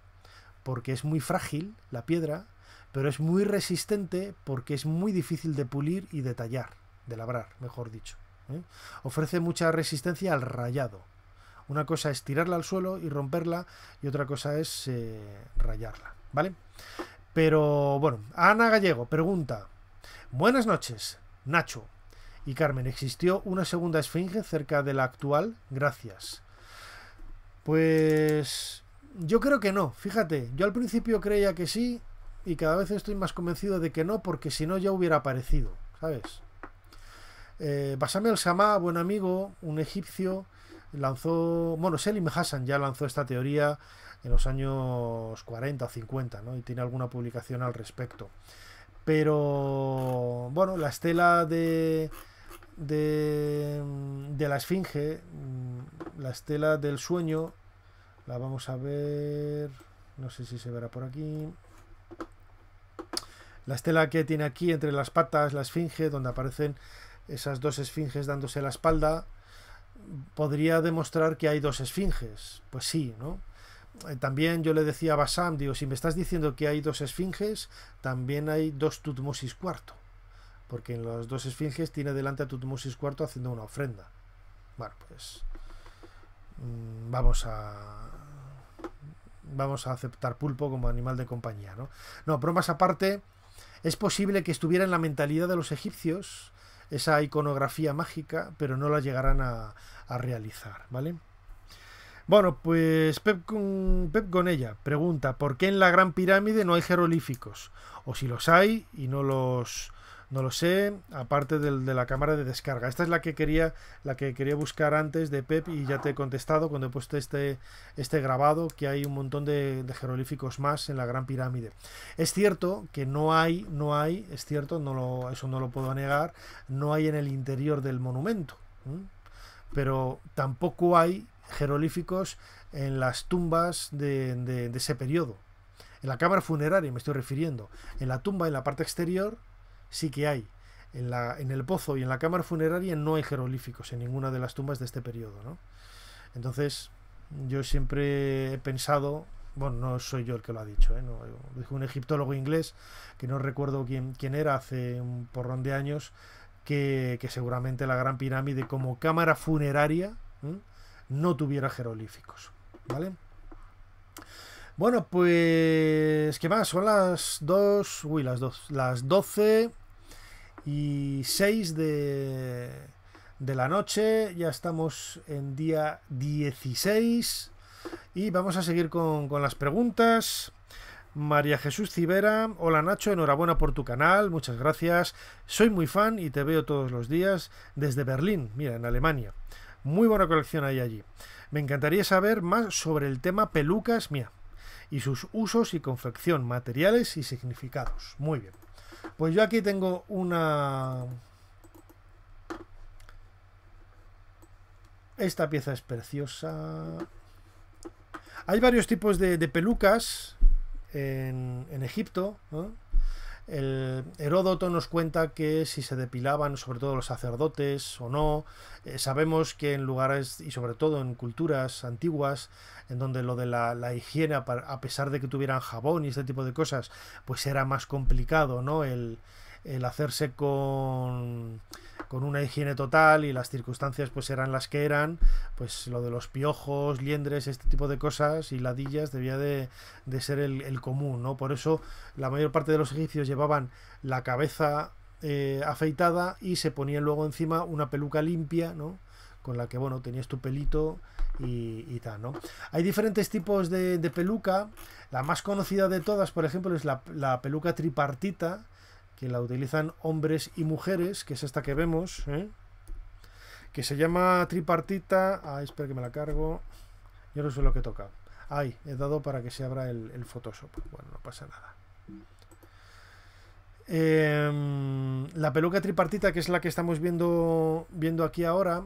porque es muy frágil la piedra, pero es muy resistente porque es muy difícil de pulir y de tallar, de labrar, mejor dicho. ¿eh? Ofrece mucha resistencia al rayado. Una cosa es tirarla al suelo y romperla y otra cosa es eh, rayarla, ¿vale? Pero bueno, Ana Gallego pregunta, buenas noches, Nacho y Carmen, ¿existió una segunda esfinge cerca de la actual? Gracias. Pues yo creo que no, fíjate, yo al principio creía que sí, y cada vez estoy más convencido de que no, porque si no ya hubiera aparecido, ¿sabes? Eh, Basame al buen amigo, un egipcio, lanzó, bueno, Selim Hassan ya lanzó esta teoría en los años 40 o 50, ¿no? Y tiene alguna publicación al respecto. Pero, bueno, la estela de, de, de la esfinge, mm, la estela del sueño, la vamos a ver, no sé si se verá por aquí, la estela que tiene aquí entre las patas, la esfinge, donde aparecen esas dos esfinges dándose la espalda, podría demostrar que hay dos esfinges. Pues sí, ¿no? Eh, también yo le decía a Basam, digo, si me estás diciendo que hay dos esfinges, también hay dos Tutmosis IV, porque en las dos esfinges tiene delante a Tutmosis IV haciendo una ofrenda. Bueno, pues mm, vamos a vamos a aceptar pulpo como animal de compañía, ¿no? No, bromas aparte, es posible que estuviera en la mentalidad de los egipcios esa iconografía mágica, pero no la llegarán a, a realizar, ¿vale? Bueno, pues Pep, con, Pep Gonella pregunta, ¿por qué en la Gran Pirámide no hay jeroglíficos? O si los hay y no los no lo sé, aparte del, de la cámara de descarga. Esta es la que quería, la que quería buscar antes de Pep y ya te he contestado cuando he puesto este, este grabado que hay un montón de, jerolíficos jeroglíficos más en la Gran Pirámide. Es cierto que no hay, no hay, es cierto, no lo, eso no lo puedo negar, no hay en el interior del monumento. Pero tampoco hay jerolíficos en las tumbas de, de ese periodo. En la cámara funeraria me estoy refiriendo. En la tumba, en la parte exterior, sí que hay. En, la, en el pozo y en la cámara funeraria no hay jeroglíficos en ninguna de las tumbas de este periodo. Entonces, yo siempre he pensado, bueno, no soy yo el que lo ha dicho, ¿eh? dijo un egiptólogo inglés, que no recuerdo quién, era, hace un porrón de años, que, seguramente la Gran Pirámide como cámara funeraria no tuviera jeroglíficos. ¿Vale? Bueno, pues. ¿Qué más? Son las dos Uy, las 2. Las 12 y 6 de, de la noche. Ya estamos en día 16 y vamos a seguir con, con las preguntas. María Jesús Cibera hola Nacho, enhorabuena por tu canal, muchas gracias. Soy muy fan y te veo todos los días desde Berlín, mira, en Alemania. Muy buena colección hay allí. Me encantaría saber más sobre el tema pelucas mía y sus usos y confección, materiales y significados. Muy bien. Pues yo aquí tengo una... Esta pieza es preciosa. Hay varios tipos de, pelucas en, en Egipto. ¿no? El Heródoto nos cuenta que si se depilaban sobre todo los sacerdotes o no, eh, sabemos que en lugares y sobre todo en culturas antiguas, en donde lo de la, higiene, a pesar de que tuvieran jabón y este tipo de cosas, pues era más complicado, ¿no? el hacerse con con una higiene total y las circunstancias pues eran las que eran, pues lo de los piojos, liendres, este tipo de cosas y ladillas debía de, ser el, común, ¿no? Por eso la mayor parte de los egipcios llevaban la cabeza eh, afeitada y se ponían luego encima una peluca limpia, ¿no? Con la que, bueno, tenías tu pelito y, tal, ¿no? Hay diferentes tipos de, peluca. La más conocida de todas, por ejemplo, es la peluca tripartita, que la utilizan hombres y mujeres, que es esta que vemos, ¿eh? que se llama tripartita. espero que me la cargo. Yo no sé lo que toca. Ay, he dado para que se abra el, Photoshop. Bueno, no pasa nada. Em, la peluca tripartita, que es la que estamos viendo, viendo aquí ahora,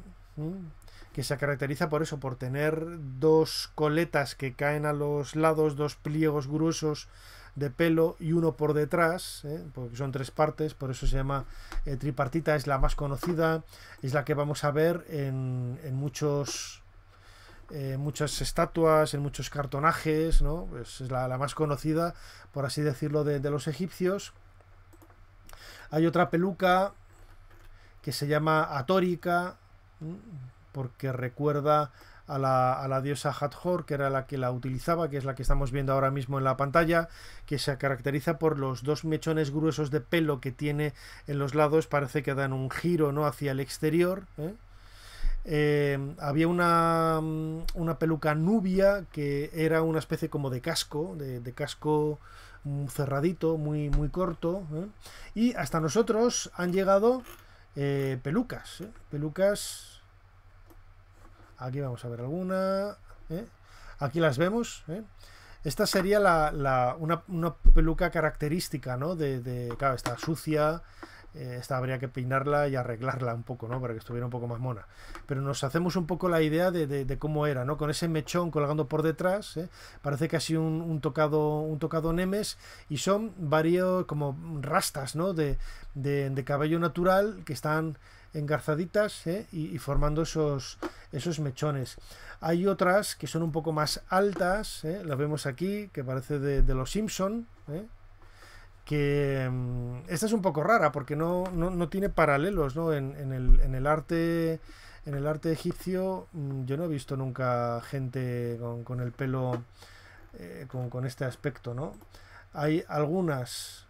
que se caracteriza por eso, por tener dos coletas que caen a los lados, dos pliegos gruesos de pelo y uno por detrás, ¿eh? porque son tres partes, por eso se llama eh, tripartita, es la más conocida, es la que vamos a ver en, en muchos... Eh, muchas estatuas, en muchos cartonajes, ¿no? Pues es la, más conocida, por así decirlo, de, de los egipcios. Hay otra peluca que se llama atórica, porque recuerda a la, a la diosa Hathor, que era la que la utilizaba, que es la que estamos viendo ahora mismo en la pantalla, que se caracteriza por los dos mechones gruesos de pelo que tiene en los lados, parece que dan un giro ¿no? hacia el exterior. ¿eh? Eh, había mm, una, peluca nubia que era una especie como de casco, de, casco mm, cerradito, muy, muy corto. ¿eh? Y hasta nosotros han llegado pelucas, pelucas Aquí vamos a ver alguna. ¿eh? Aquí las vemos. ¿eh? Esta sería la, una, peluca característica, ¿no? De, de está sucia. Eh, esta habría que peinarla y arreglarla un poco, ¿no? Para que estuviera un poco más mona. Pero nos hacemos un poco la idea de, cómo era, ¿no? Con ese mechón colgando por detrás, parece casi un, un, tocado, un tocado Nemes, y son varios como rastas, ¿no? De, de cabello natural que están engarzaditas ¿eh? y, formando esos, esos mechones. Hay otras que son un poco más altas, ¿eh? las vemos aquí, que parece de, los Simpson, ¿eh? que mm, esta es un poco rara porque no, tiene paralelos En, el, arte... En el arte egipcio mm, yo no he visto nunca gente con, el pelo con, con, este aspecto, ¿no? Hay algunas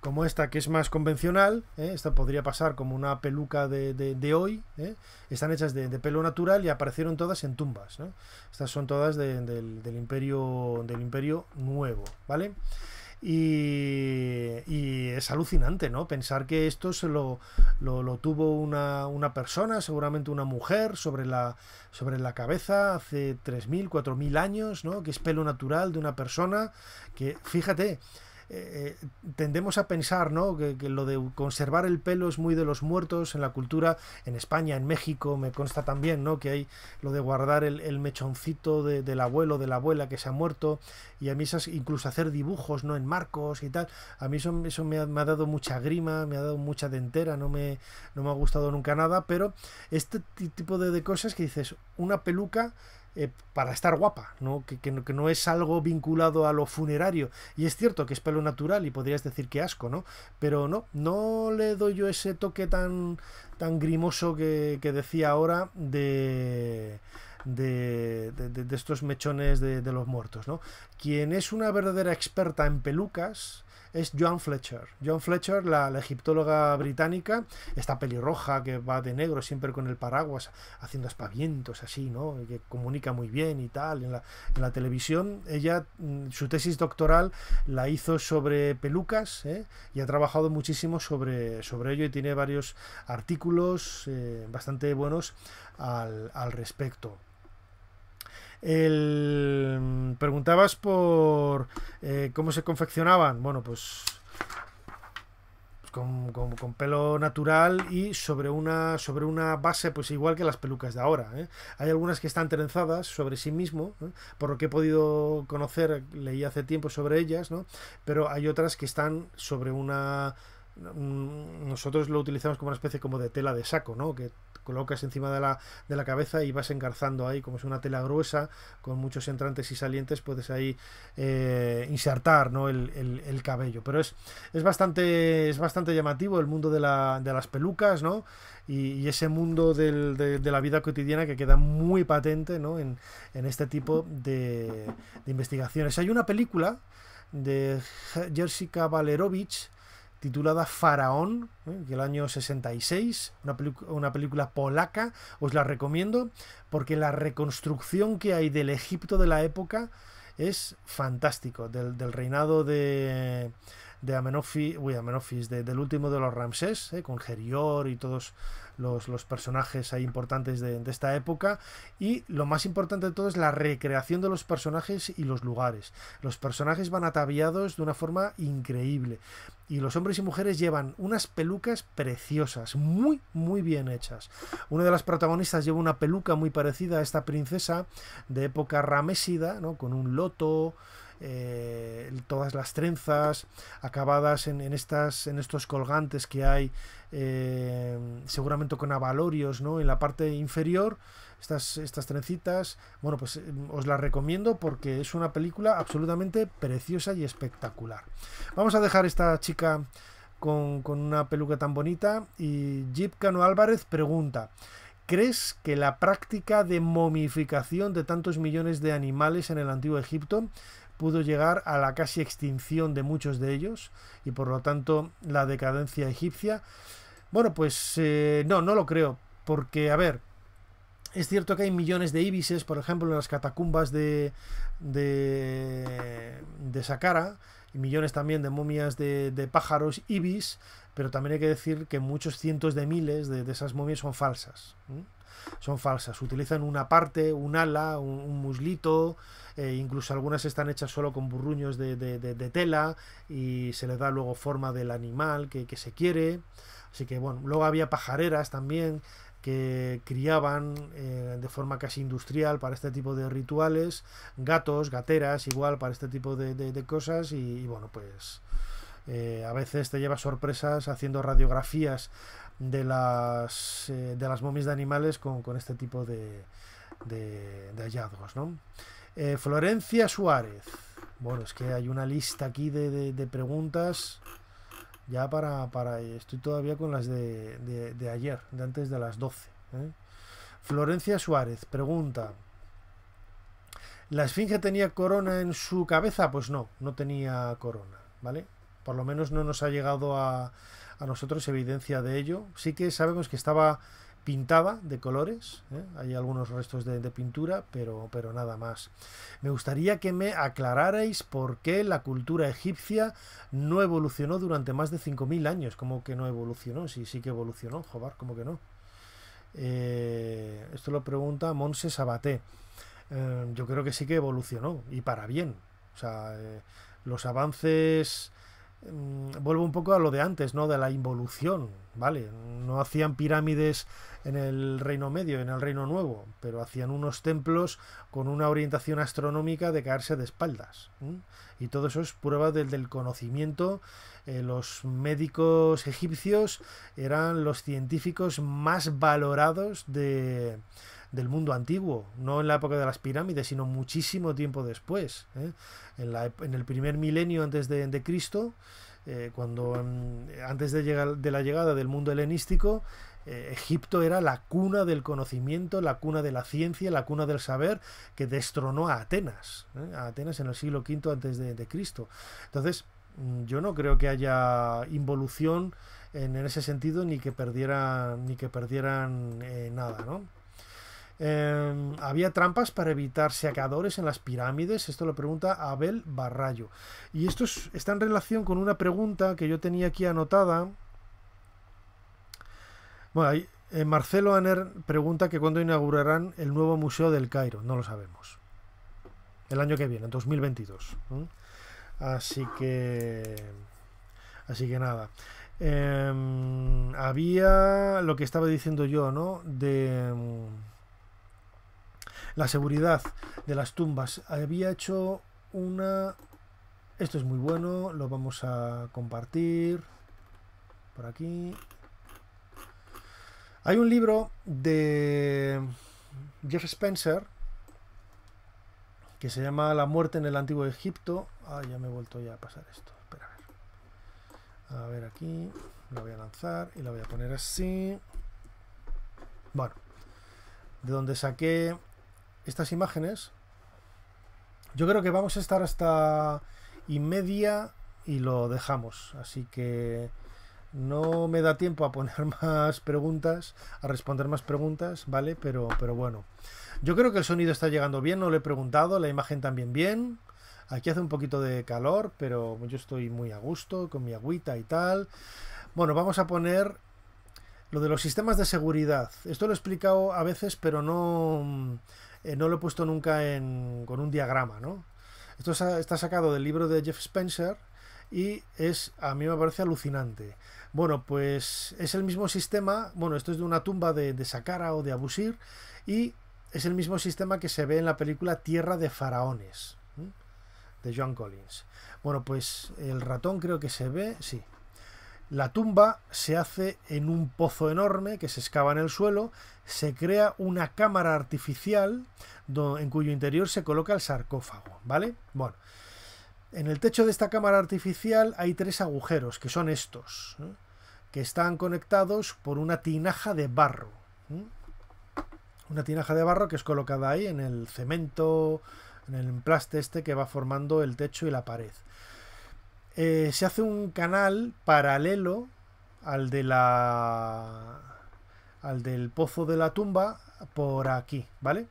como esta que es más convencional, ¿eh? esta podría pasar como una peluca de, de, hoy, ¿eh? están hechas de, pelo natural y aparecieron todas en tumbas. Estas son todas del, del, imperio, del imperio nuevo, ¿vale? Y, es alucinante, ¿no? Pensar que esto se lo, tuvo una, una, persona, seguramente una mujer, sobre la, sobre la cabeza hace 3.000, 4.000 años, ¿no? Que es pelo natural de una persona que, fíjate, eh, tendemos a pensar ¿no? Que, lo de conservar el pelo es muy de los muertos en la cultura, en España, en México, me consta también ¿no? que hay lo de guardar el, mechoncito del abuelo, de la abuela que se ha muerto, y a mí esas, incluso hacer dibujos ¿no? en marcos y tal, a mí eso, me, ha, dado mucha grima, me ha dado mucha dentera, no me, no me ha gustado nunca nada, pero este tipo de cosas que dices, una peluca eh, para estar guapa, ¿no? Que, que, ¿no? es algo vinculado a lo funerario. Y es cierto que es pelo natural y podrías decir que asco, ¿no? Pero no, no le doy yo ese toque tan, tan grimoso que, decía ahora de... De, de, estos mechones de, de, los muertos, ¿no? Quien es una verdadera experta en pelucas es Joan Fletcher. Joan Fletcher, la, egiptóloga británica, esta pelirroja que va de negro siempre con el paraguas, haciendo espavientos así, ¿no? Que comunica muy bien y tal en la, televisión. Ella, mm, su tesis doctoral la hizo sobre pelucas ¿eh? y ha trabajado muchísimo sobre, sobre ello y tiene varios artículos eh, bastante buenos al, al respecto. El, mm, preguntabas por eh, cómo se confeccionaban. Bueno, pues, pues con, con, pelo natural y sobre una, sobre una base, pues igual que las pelucas de ahora. ¿eh? Hay algunas que están trenzadas sobre sí mismo, ¿eh? por lo que he podido conocer, leí hace tiempo sobre ellas, ¿no? pero hay otras que están sobre una. Mm, nosotros lo utilizamos como una especie como de tela de saco, ¿no? Que colocas encima de la, de la cabeza y vas engarzando ahí, como es una tela gruesa, con muchos entrantes y salientes, puedes ahí eh, insertar ¿no? el, cabello. Pero es, es, bastante, es bastante llamativo el mundo de, la, de las pelucas, ¿no? Y, ese mundo de, la vida cotidiana que queda muy patente ¿no? en, en este tipo de, investigaciones. Hay una película de Jerzy Valerovich titulada Faraón, del ¿eh? año 66, una, película polaca, os la recomiendo, porque la reconstrucción que hay del Egipto de la época es fantástico, del, reinado de, de Amenofis, Amenofis del último de los Ramsés, ¿eh? con Gerior y todos los, personajes importantes de, esta época. Y lo más importante de todo es la recreación de los personajes y los lugares. Los personajes van ataviados de una forma increíble. Y los hombres y mujeres llevan unas pelucas preciosas, muy, muy bien hechas. Una de las protagonistas lleva una peluca muy parecida a esta princesa de época ramesida, ¿no? con un loto. Eh, todas las trenzas acabadas en, estas, en estos colgantes que hay, eh, seguramente con abalorios ¿no? en la parte inferior. Estas, estas trencitas, bueno, pues em, os las recomiendo porque es una película absolutamente preciosa y espectacular. Vamos a dejar esta chica con, con, una peluca tan bonita. Y Jeep Cano Álvarez pregunta: ¿Crees que la práctica de momificación de tantos millones de animales en el antiguo Egipto pudo llegar a la casi extinción de muchos de ellos y por lo tanto la decadencia egipcia. Bueno, pues eh, no, no lo creo, porque a ver, es cierto que hay millones de ibises, por ejemplo, en las catacumbas de, de, de Saqqara, y millones también de momias de, de, pájaros ibis, pero también hay que decir que muchos cientos de miles de, esas momias son falsas son falsas. Utilizan una parte, un ala, un, muslito, eh, incluso algunas están hechas solo con burruños de, tela y se les da luego forma del animal que, se quiere. Así que bueno, luego había pajareras también que criaban eh, de forma casi industrial para este tipo de rituales, gatos, gateras, igual para este tipo de, cosas y, bueno, pues eh, a veces te lleva sorpresas haciendo radiografías de las, eh, de las momias de animales con, este tipo de, de, hallazgos. ¿no? Eh, Florencia Suárez. Bueno, es que hay una lista aquí de, preguntas. Ya para, para, Estoy todavía con las de, ayer, de antes de las 12. ¿eh? Florencia Suárez pregunta. ¿La esfinge tenía corona en su cabeza? Pues no, no tenía corona, ¿vale? Por lo menos no nos ha llegado a, a nosotros evidencia de ello. Sí que sabemos que estaba pintada de colores, ¿eh? hay algunos restos de, pintura, pero, pero nada más. Me gustaría que me aclararais por qué la cultura egipcia no evolucionó durante más de 5.000 años. ¿Cómo que no evolucionó? Sí, sí que evolucionó, joder, como que no? Eh, esto lo pregunta Monse Sabaté. Eh, yo creo que sí que evolucionó, y para bien. O sea, los avances Mm, vuelvo un poco a lo de antes, ¿no? De la involución, ¿vale? No hacían pirámides en el Reino Medio, en el Reino Nuevo, pero hacían unos templos con una orientación astronómica de caerse de espaldas. Y todo eso es prueba del, conocimiento. Eh, los médicos egipcios eran los científicos más valorados de, del mundo antiguo, no en la época de las pirámides, sino muchísimo tiempo después, ¿eh? en, el primer milenio antes de, Cristo, eh, cuando mm, antes de, la llegada del mundo helenístico, eh, Egipto era la cuna del conocimiento, la cuna de la ciencia, la cuna del saber que destronó a Atenas, a Atenas en el siglo V antes de, Cristo. Entonces, mm, yo no creo que haya involución en, ese sentido ni que perdieran ni que perdieran nada no Em, había trampas para evitar secadores en las pirámides. Esto lo pregunta Abel Barrayo. Y esto está en relación con una pregunta que yo tenía aquí anotada. Bueno, eh, Marcelo Aner pregunta que cuándo inaugurarán el nuevo Museo del Cairo. No lo sabemos. El año que viene, en 2022. Así que... Así que nada. Em, había lo que estaba diciendo yo, ¿no? De la seguridad de las tumbas. Había hecho una... Esto es muy bueno, lo vamos a compartir por aquí. Hay un libro de Jeff Spencer que se llama La muerte en el antiguo Egipto. Ah, ya me he vuelto ya a pasar esto. Espera, a ver. A ver aquí. Lo voy a lanzar y lo voy a poner así. Bueno. De donde saqué estas imágenes. Yo creo que vamos a estar hasta y media y lo dejamos. Así que no me da tiempo a poner más preguntas, a responder más preguntas, ¿vale? Pero, pero bueno. Yo creo que el sonido está llegando bien, no lo he preguntado, la imagen también bien. Aquí hace un poquito de calor, pero yo estoy muy a gusto con mi agüita y tal. Bueno, vamos a poner lo de los sistemas de seguridad. Esto lo he explicado a veces, pero no, eh, no lo he puesto nunca en, con un diagrama, ¿no? Esto está sacado del libro de Jeff Spencer y es, a mí me parece alucinante. Bueno, pues es el mismo sistema, bueno, esto es de una tumba de, de o de Abusir y es el mismo sistema que se ve en la película Tierra de Faraones de John Collins. Bueno, pues el ratón creo que se ve, sí, la tumba se hace en un pozo enorme que se excava en el suelo, se crea una cámara artificial en cuyo interior se coloca el sarcófago, ¿vale? Bueno, en el techo de esta cámara artificial hay tres agujeros, que son estos, ¿eh? que están conectados por una tinaja de barro. ¿eh? Una tinaja de barro que es colocada ahí en el cemento, en el emplaste este que va formando el techo y la pared. Eh, se hace un canal paralelo al de la al del pozo de la tumba por aquí, ¿vale?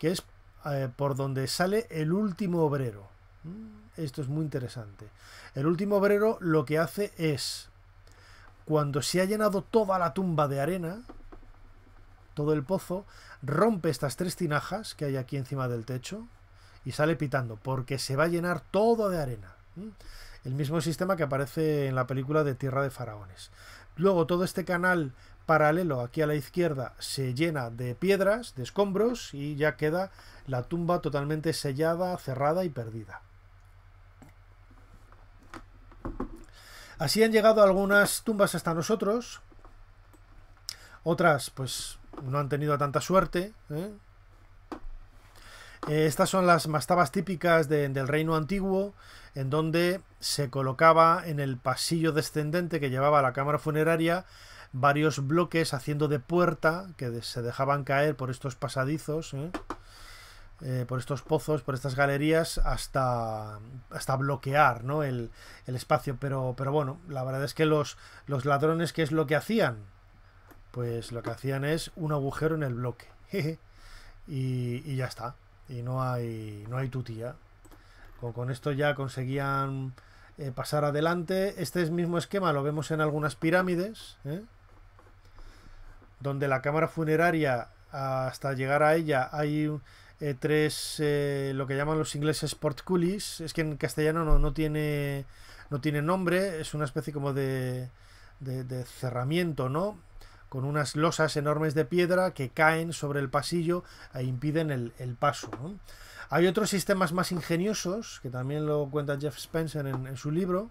Que es eh, por donde sale el último obrero. Mm, esto es muy interesante. El último obrero lo que hace es, cuando se ha llenado toda la tumba de arena, todo el pozo, rompe estas tres tinajas que hay aquí encima del techo y sale pitando, porque se va a llenar todo de arena. Mm el mismo sistema que aparece en la película de Tierra de Faraones. Luego todo este canal paralelo aquí a la izquierda se llena de piedras, de escombros y ya queda la tumba totalmente sellada, cerrada y perdida. Así han llegado algunas tumbas hasta nosotros, otras pues no han tenido tanta suerte, ¿eh? Eh, estas son las mastabas típicas del reino antiguo, en donde se colocaba en el pasillo descendente que llevaba a la cámara funeraria varios bloques haciendo de puerta que se dejaban caer por estos pasadizos, ¿eh? Eh, por estos pozos, por estas galerías, hasta, hasta bloquear ¿no? el, espacio. Pero, pero bueno, la verdad es que los, los ladrones, ¿qué es lo que hacían? Pues lo que hacían es un agujero en el bloque. y ya está y no hay, no hay tutía. Con, con esto ya conseguían eh, pasar adelante. Este mismo esquema lo vemos en algunas pirámides, ¿eh? donde la cámara funeraria, hasta llegar a ella, hay eh, tres, lo que llaman los ingleses portculis. Es que en castellano no, no, tiene, no tiene nombre, es una especie como de, de, de cerramiento, ¿no? con unas losas enormes de piedra que caen sobre el pasillo e impiden el, paso. Hay otros sistemas más ingeniosos, que también lo cuenta Jeff Spencer en, su libro,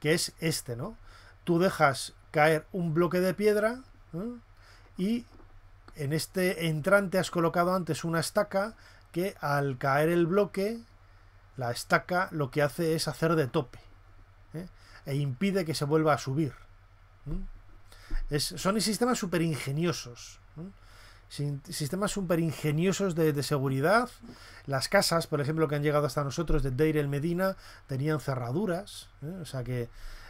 que es este, ¿no? Tú dejas caer un bloque de piedra y en este entrante has colocado antes una estaca que al caer el bloque, la estaca lo que hace es hacer de tope ¿eh? e impide que se vuelva a subir son sistemas súper ingeniosos. Sistemas súper ingeniosos de, seguridad. Las casas, por ejemplo, que han llegado hasta nosotros de Deir el Medina, tenían cerraduras. ¿eh? O sea que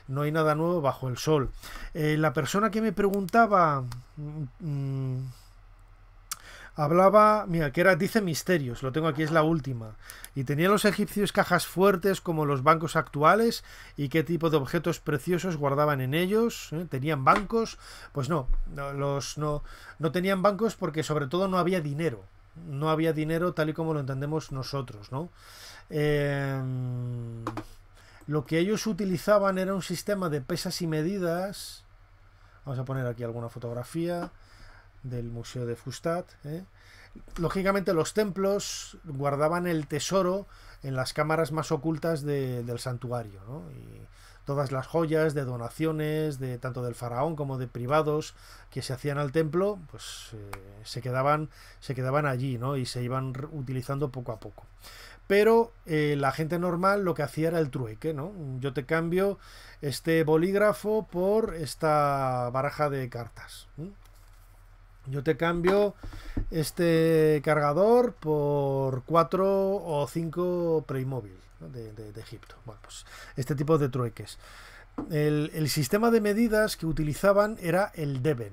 no hay nada nuevo bajo el sol. Eh, la persona que me preguntaba... Mm, mm, hablaba, mira, que era, dice misterios, lo tengo aquí, es la última. Y tenían los egipcios cajas fuertes como los bancos actuales y qué tipo de objetos preciosos guardaban en ellos. ¿eh? ¿Tenían bancos? Pues no, no, los, no, no tenían bancos porque sobre todo no había dinero. No había dinero tal y como lo entendemos nosotros, ¿no? Em, lo que ellos utilizaban era un sistema de pesas y medidas. Vamos a poner aquí alguna fotografía del Museo de Fustat. ¿eh? Lógicamente los templos guardaban el tesoro en las cámaras más ocultas del santuario. Y todas las joyas de donaciones, de tanto del faraón como de privados que se hacían al templo, pues eh, se, quedaban, se quedaban allí ¿no? y se iban utilizando poco a poco pero eh, la gente normal lo que hacía era el trueque, ¿no? Yo te cambio este bolígrafo por esta baraja de cartas. Yo te cambio este cargador por 4 o 5 pre de, Egipto. Bueno, pues este tipo de trueques. El, sistema de medidas que utilizaban era el Deben.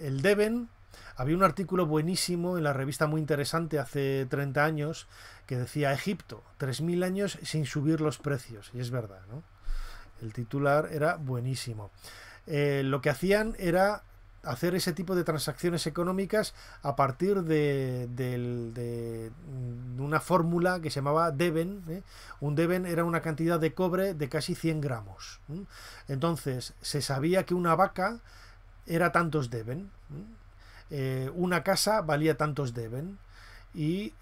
El Deben, había un artículo buenísimo en la revista muy interesante hace 30 años que decía Egipto, 3.000 años sin subir los precios. Y es verdad, ¿no? El titular era buenísimo. Eh, lo que hacían era hacer ese tipo de transacciones económicas a partir de, una fórmula que se llamaba deben. ¿eh? Un deben era una cantidad de cobre de casi 100 gramos. Entonces, se sabía que una vaca era tantos deben. Eh, una casa valía tantos deben. Y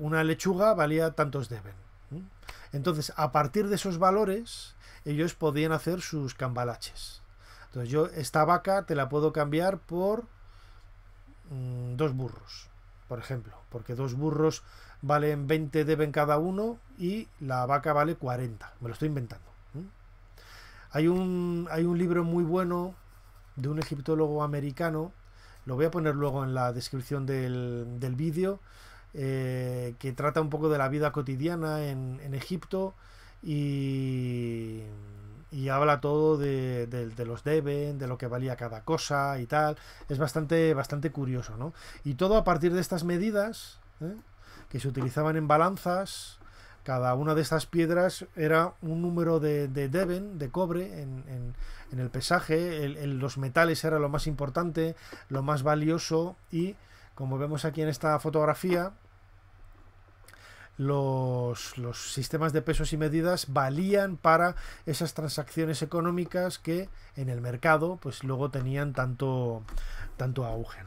una lechuga valía tantos deben. Entonces, a partir de esos valores, ellos podían hacer sus cambalaches. Entonces yo esta vaca te la puedo cambiar por mm, dos burros, por ejemplo, porque dos burros valen 20 deben cada uno y la vaca vale 40. Me lo estoy inventando. Hay, un, hay un libro muy bueno de un egiptólogo americano, lo voy a poner luego en la descripción del, vídeo, eh, que trata un poco de la vida cotidiana en, en Egipto y y habla todo de, los deben, de lo que valía cada cosa y tal. Es bastante, bastante curioso, ¿no? Y todo a partir de estas medidas ¿eh? que se utilizaban en balanzas. Cada una de estas piedras era un número de, de deben, de cobre, en, el pesaje. los metales era lo más importante, lo más valioso y, como vemos aquí en esta fotografía, los, sistemas de pesos y medidas valían para esas transacciones económicas que en el mercado pues luego tenían tanto, tanto auge,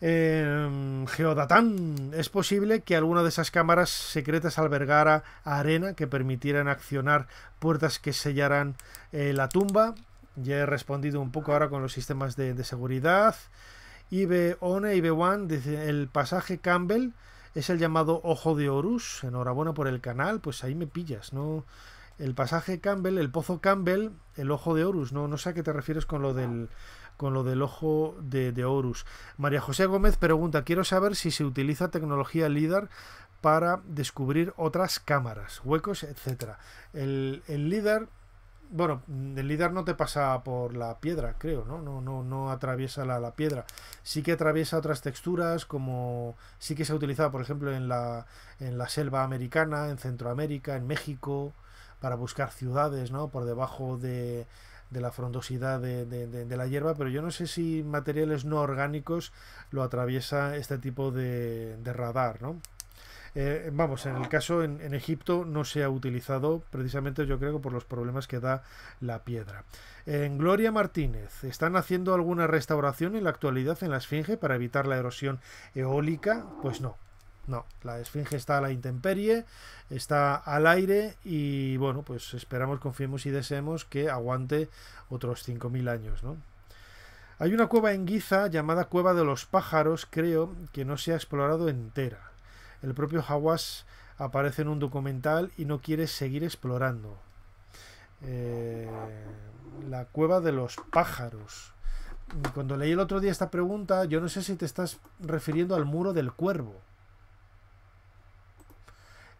em, Geodatán es posible que alguna de esas cámaras secretas albergara arena que permitieran accionar puertas que sellaran eh, la tumba. Ya he respondido un poco ahora con los sistemas de, seguridad. IB1, IB1, dice el pasaje Campbell es el llamado Ojo de Horus. Enhorabuena por el canal, pues ahí me pillas, ¿no? El pasaje Campbell, el pozo Campbell, el Ojo de Horus, ¿no? No sé a qué te refieres con lo del con lo del ojo de, de Horus. María José Gómez pregunta, quiero saber si se utiliza tecnología LIDAR para descubrir otras cámaras, huecos, etc. El, el LIDAR bueno, el líder no te pasa por la piedra, creo, ¿no? No, no, no atraviesa la, piedra. Sí que atraviesa otras texturas, como sí que se ha utilizado, por ejemplo, en la, en la selva americana, en Centroamérica, en México, para buscar ciudades, ¿no? Por debajo de, la frondosidad de, de, la hierba, pero yo no sé si materiales no orgánicos lo atraviesa este tipo de radar, ¿no? Eh, vamos, en el caso en, Egipto no se ha utilizado precisamente yo creo por los problemas que da la piedra. En Gloria Martínez, ¿están haciendo alguna restauración en la actualidad en la Esfinge para evitar la erosión eólica? Pues no, no, la esfinge está a la intemperie, está al aire y bueno, pues esperamos, confiemos y deseemos que aguante otros 5.000 años, ¿no? Hay una cueva en Guiza llamada Cueva de los Pájaros, creo, que no se ha explorado entera el propio Hawass aparece en un documental y no quiere seguir explorando. Eh, la cueva de los pájaros. Cuando leí el otro día esta pregunta, yo no sé si te estás refiriendo al muro del cuervo.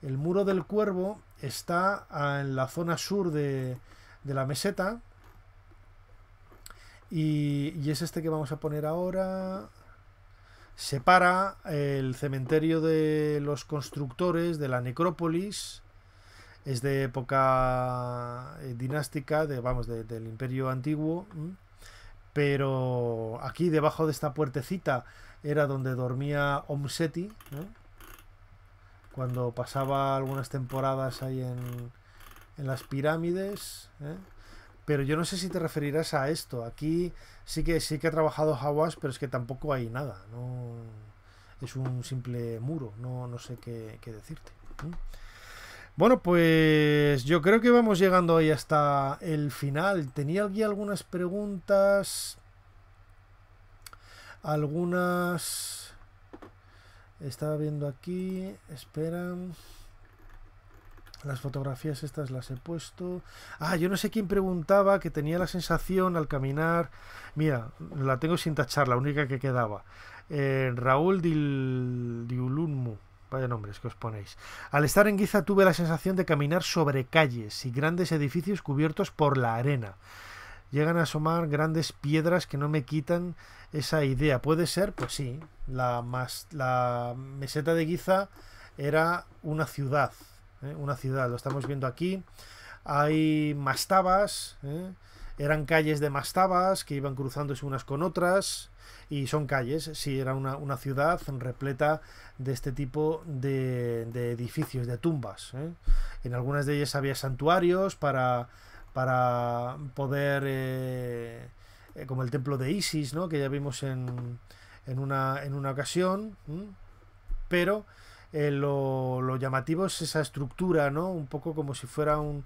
El muro del cuervo está en la zona sur de, la meseta. Y, y es este que vamos a poner ahora separa el cementerio de los constructores de la necrópolis. Es de época eh, dinástica, de, vamos, del imperio antiguo. Pero aquí debajo de esta puertecita era donde dormía Omseti, cuando pasaba algunas temporadas ahí en, en las pirámides. ¿eh? pero yo no sé si te referirás a esto. Aquí sí que sí que ha trabajado Hawass, pero es que tampoco hay nada. No es un simple muro. No, no sé qué, qué decirte. Bueno, pues yo creo que vamos llegando ahí hasta el final. Tenía aquí algunas preguntas. Algunas. Estaba viendo aquí. Esperan. Las fotografías estas las he puesto. Ah, yo no sé quién preguntaba que tenía la sensación al caminar. Mira, la tengo sin tachar, la única que quedaba. Eh, Raúl Dil... Diulunmu. Vaya nombres que os ponéis. Al estar en Guiza tuve la sensación de caminar sobre calles y grandes edificios cubiertos por la arena. Llegan a asomar grandes piedras que no me quitan esa idea. Puede ser, pues sí, la, la meseta de Guiza era una ciudad, ¿eh? una ciudad, lo estamos viendo aquí. Hay mastabas, ¿eh? eran calles de mastabas que iban cruzándose unas con otras, y son calles, sí, era una, ciudad repleta de este tipo de, edificios, de tumbas. ¿eh? En algunas de ellas había santuarios para, para poder, como el templo de Isis, ¿no? que ya vimos en, en, una, en una ocasión, pero eh, lo, llamativo es esa estructura, ¿no? Un poco como si fuera un,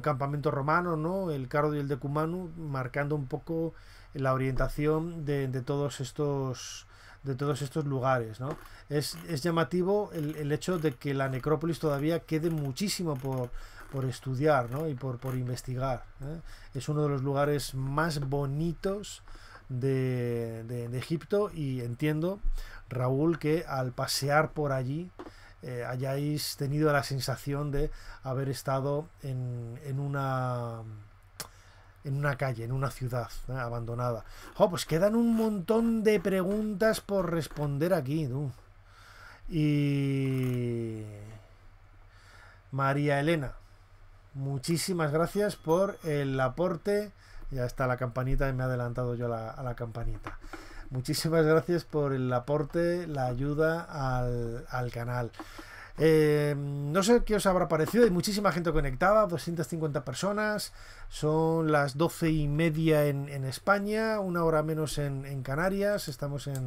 campamento romano, ¿no? El Cardo y el Decumanu, marcando un poco la orientación de, todos estos de todos estos lugares, ¿no? Es, llamativo el, hecho de que la necrópolis todavía quede muchísimo por, por estudiar, ¿no? Y por, por investigar. ¿eh? Es uno de los lugares más bonitos de Egipto y entiendo Raúl, que al pasear por allí eh, hayáis tenido la sensación de haber estado en, en una en una calle, en una ciudad eh, abandonada. Oh, pues quedan un montón de preguntas por responder aquí, Y María Elena, muchísimas gracias por el aporte. Ya está la campanita y me he adelantado yo a la campanita. Muchísimas gracias por el aporte, la ayuda al, canal. Eh, no sé qué os habrá parecido, hay muchísima gente conectada, 250 personas, son las doce y media en, España, una hora menos en, Canarias, estamos en,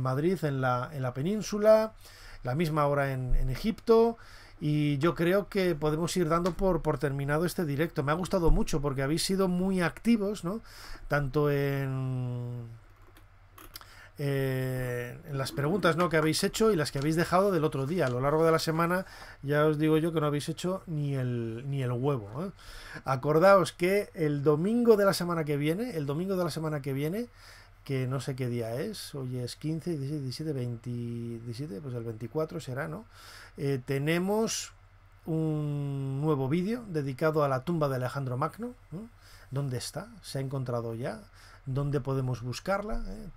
Madrid, en la, península, la misma hora en Egipto. Y yo creo que podemos ir dando por, por terminado este directo. Me ha gustado mucho porque habéis sido muy activos, ¿no? Tanto en eh, las preguntas ¿no? que habéis hecho y las que habéis dejado del otro día. A lo largo de la semana ya os digo yo que no habéis hecho ni el, ni el huevo. Acordaos que el domingo de la semana que viene, el domingo de la semana que viene, que no sé qué día es, hoy es 15, 16, 17, 20, pues el 24 será, ¿no? Eh, tenemos un nuevo vídeo dedicado a la tumba de Alejandro Magno. ¿Dónde está? ¿Se ha encontrado ya? ¿Dónde podemos buscarla? ¿Eh?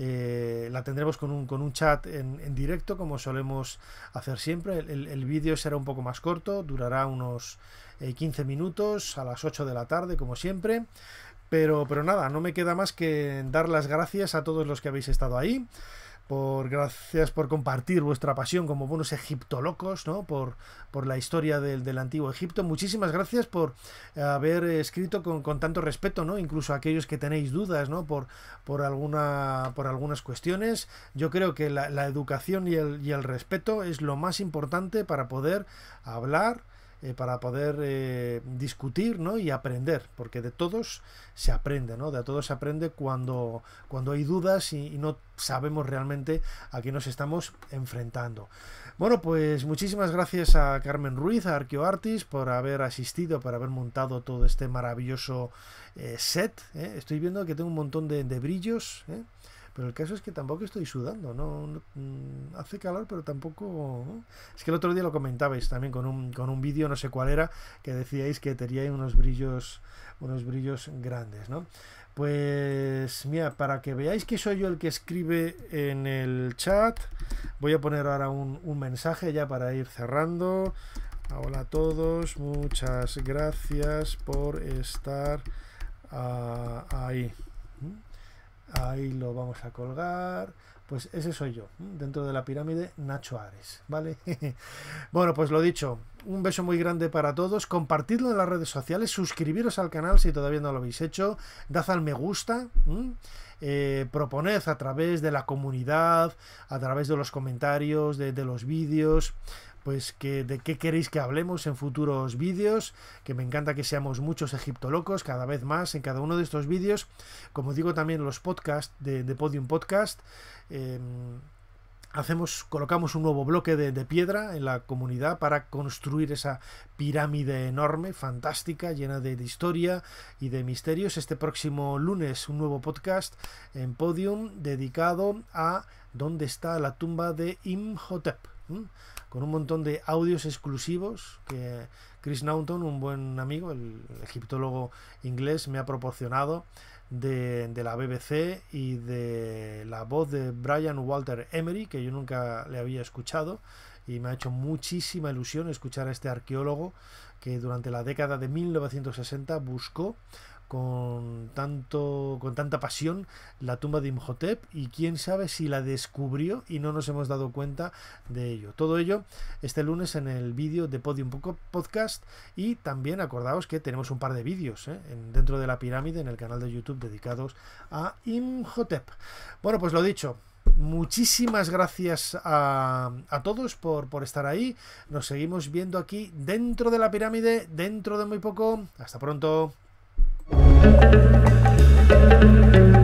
Eh, la tendremos con un, con un chat en, directo, como solemos hacer siempre. El, vídeo será un poco más corto, durará unos 15 eh, minutos a las 8 de la tarde, como siempre. Pero, pero nada, no me queda más que dar las gracias a todos los que habéis estado ahí por gracias por compartir vuestra pasión como buenos egiptolocos, ¿no? Por, por la historia del, del antiguo Egipto. Muchísimas gracias por eh, haber escrito con, con, tanto respeto, ¿no? Incluso aquellos que tenéis dudas, ¿no? Por, por, alguna, por algunas cuestiones. Yo creo que la, la educación y el, y el respeto es lo más importante para poder hablar. Eh, para poder eh, discutir y aprender, porque de todos se aprende, ¿no? de todos se aprende cuando, cuando hay dudas y, no sabemos realmente a qué nos estamos enfrentando. Bueno, pues muchísimas gracias a Carmen Ruiz, a Arqueo por haber asistido, por haber montado todo este maravilloso eh, set. Estoy viendo que tengo un montón de, de brillos. Pero el caso es que tampoco estoy sudando, ¿no? Mm, hace calor, pero tampoco... Es que el otro día lo comentabais también con un, con un vídeo, no sé cuál era, que decíais que tenía unos brillos, unos brillos grandes, ¿no? Pues mira, para que veáis que soy yo el que escribe en el chat, voy a poner ahora un, mensaje ya para ir cerrando. Hola a todos, muchas gracias por estar ah, ahí ahí lo vamos a colgar. Pues ese soy yo, dentro de la pirámide Nacho Ares, ¿vale? bueno, pues lo dicho, un beso muy grande para todos, compartidlo en las redes sociales, suscribiros al canal si todavía no lo habéis hecho, dad al me gusta, eh, proponed a través de la comunidad, a través de los comentarios, de, de los vídeos, pues que de qué queréis que hablemos en futuros vídeos, que me encanta que seamos muchos egiptolocos cada vez más en cada uno de estos vídeos, como digo también los podcasts de, Podium Podcast, em, hacemos, colocamos un nuevo bloque de, piedra en la comunidad para construir esa pirámide enorme, fantástica, llena de, de, historia y de misterios. Este próximo lunes un nuevo podcast en Podium dedicado a dónde está la tumba de Imhotep con un montón de audios exclusivos que Chris Naughton un buen amigo, el egiptólogo inglés, me ha proporcionado de, de, la BBC y de la voz de Brian Walter Emery, que yo nunca le había escuchado y me ha hecho muchísima ilusión escuchar a este arqueólogo que durante la década de 1960 buscó con, tanto, con tanta pasión la tumba de Imhotep y quién sabe si la descubrió y no nos hemos dado cuenta de ello. Todo ello este lunes en el vídeo de Podium Podcast y también acordaos que tenemos un par de vídeos ¿eh? dentro de la pirámide en el canal de YouTube dedicados a Imhotep. Bueno, pues lo dicho, muchísimas gracias a, todos por, por, estar ahí. Nos seguimos viendo aquí dentro de la pirámide, dentro de muy poco. Hasta pronto. thank you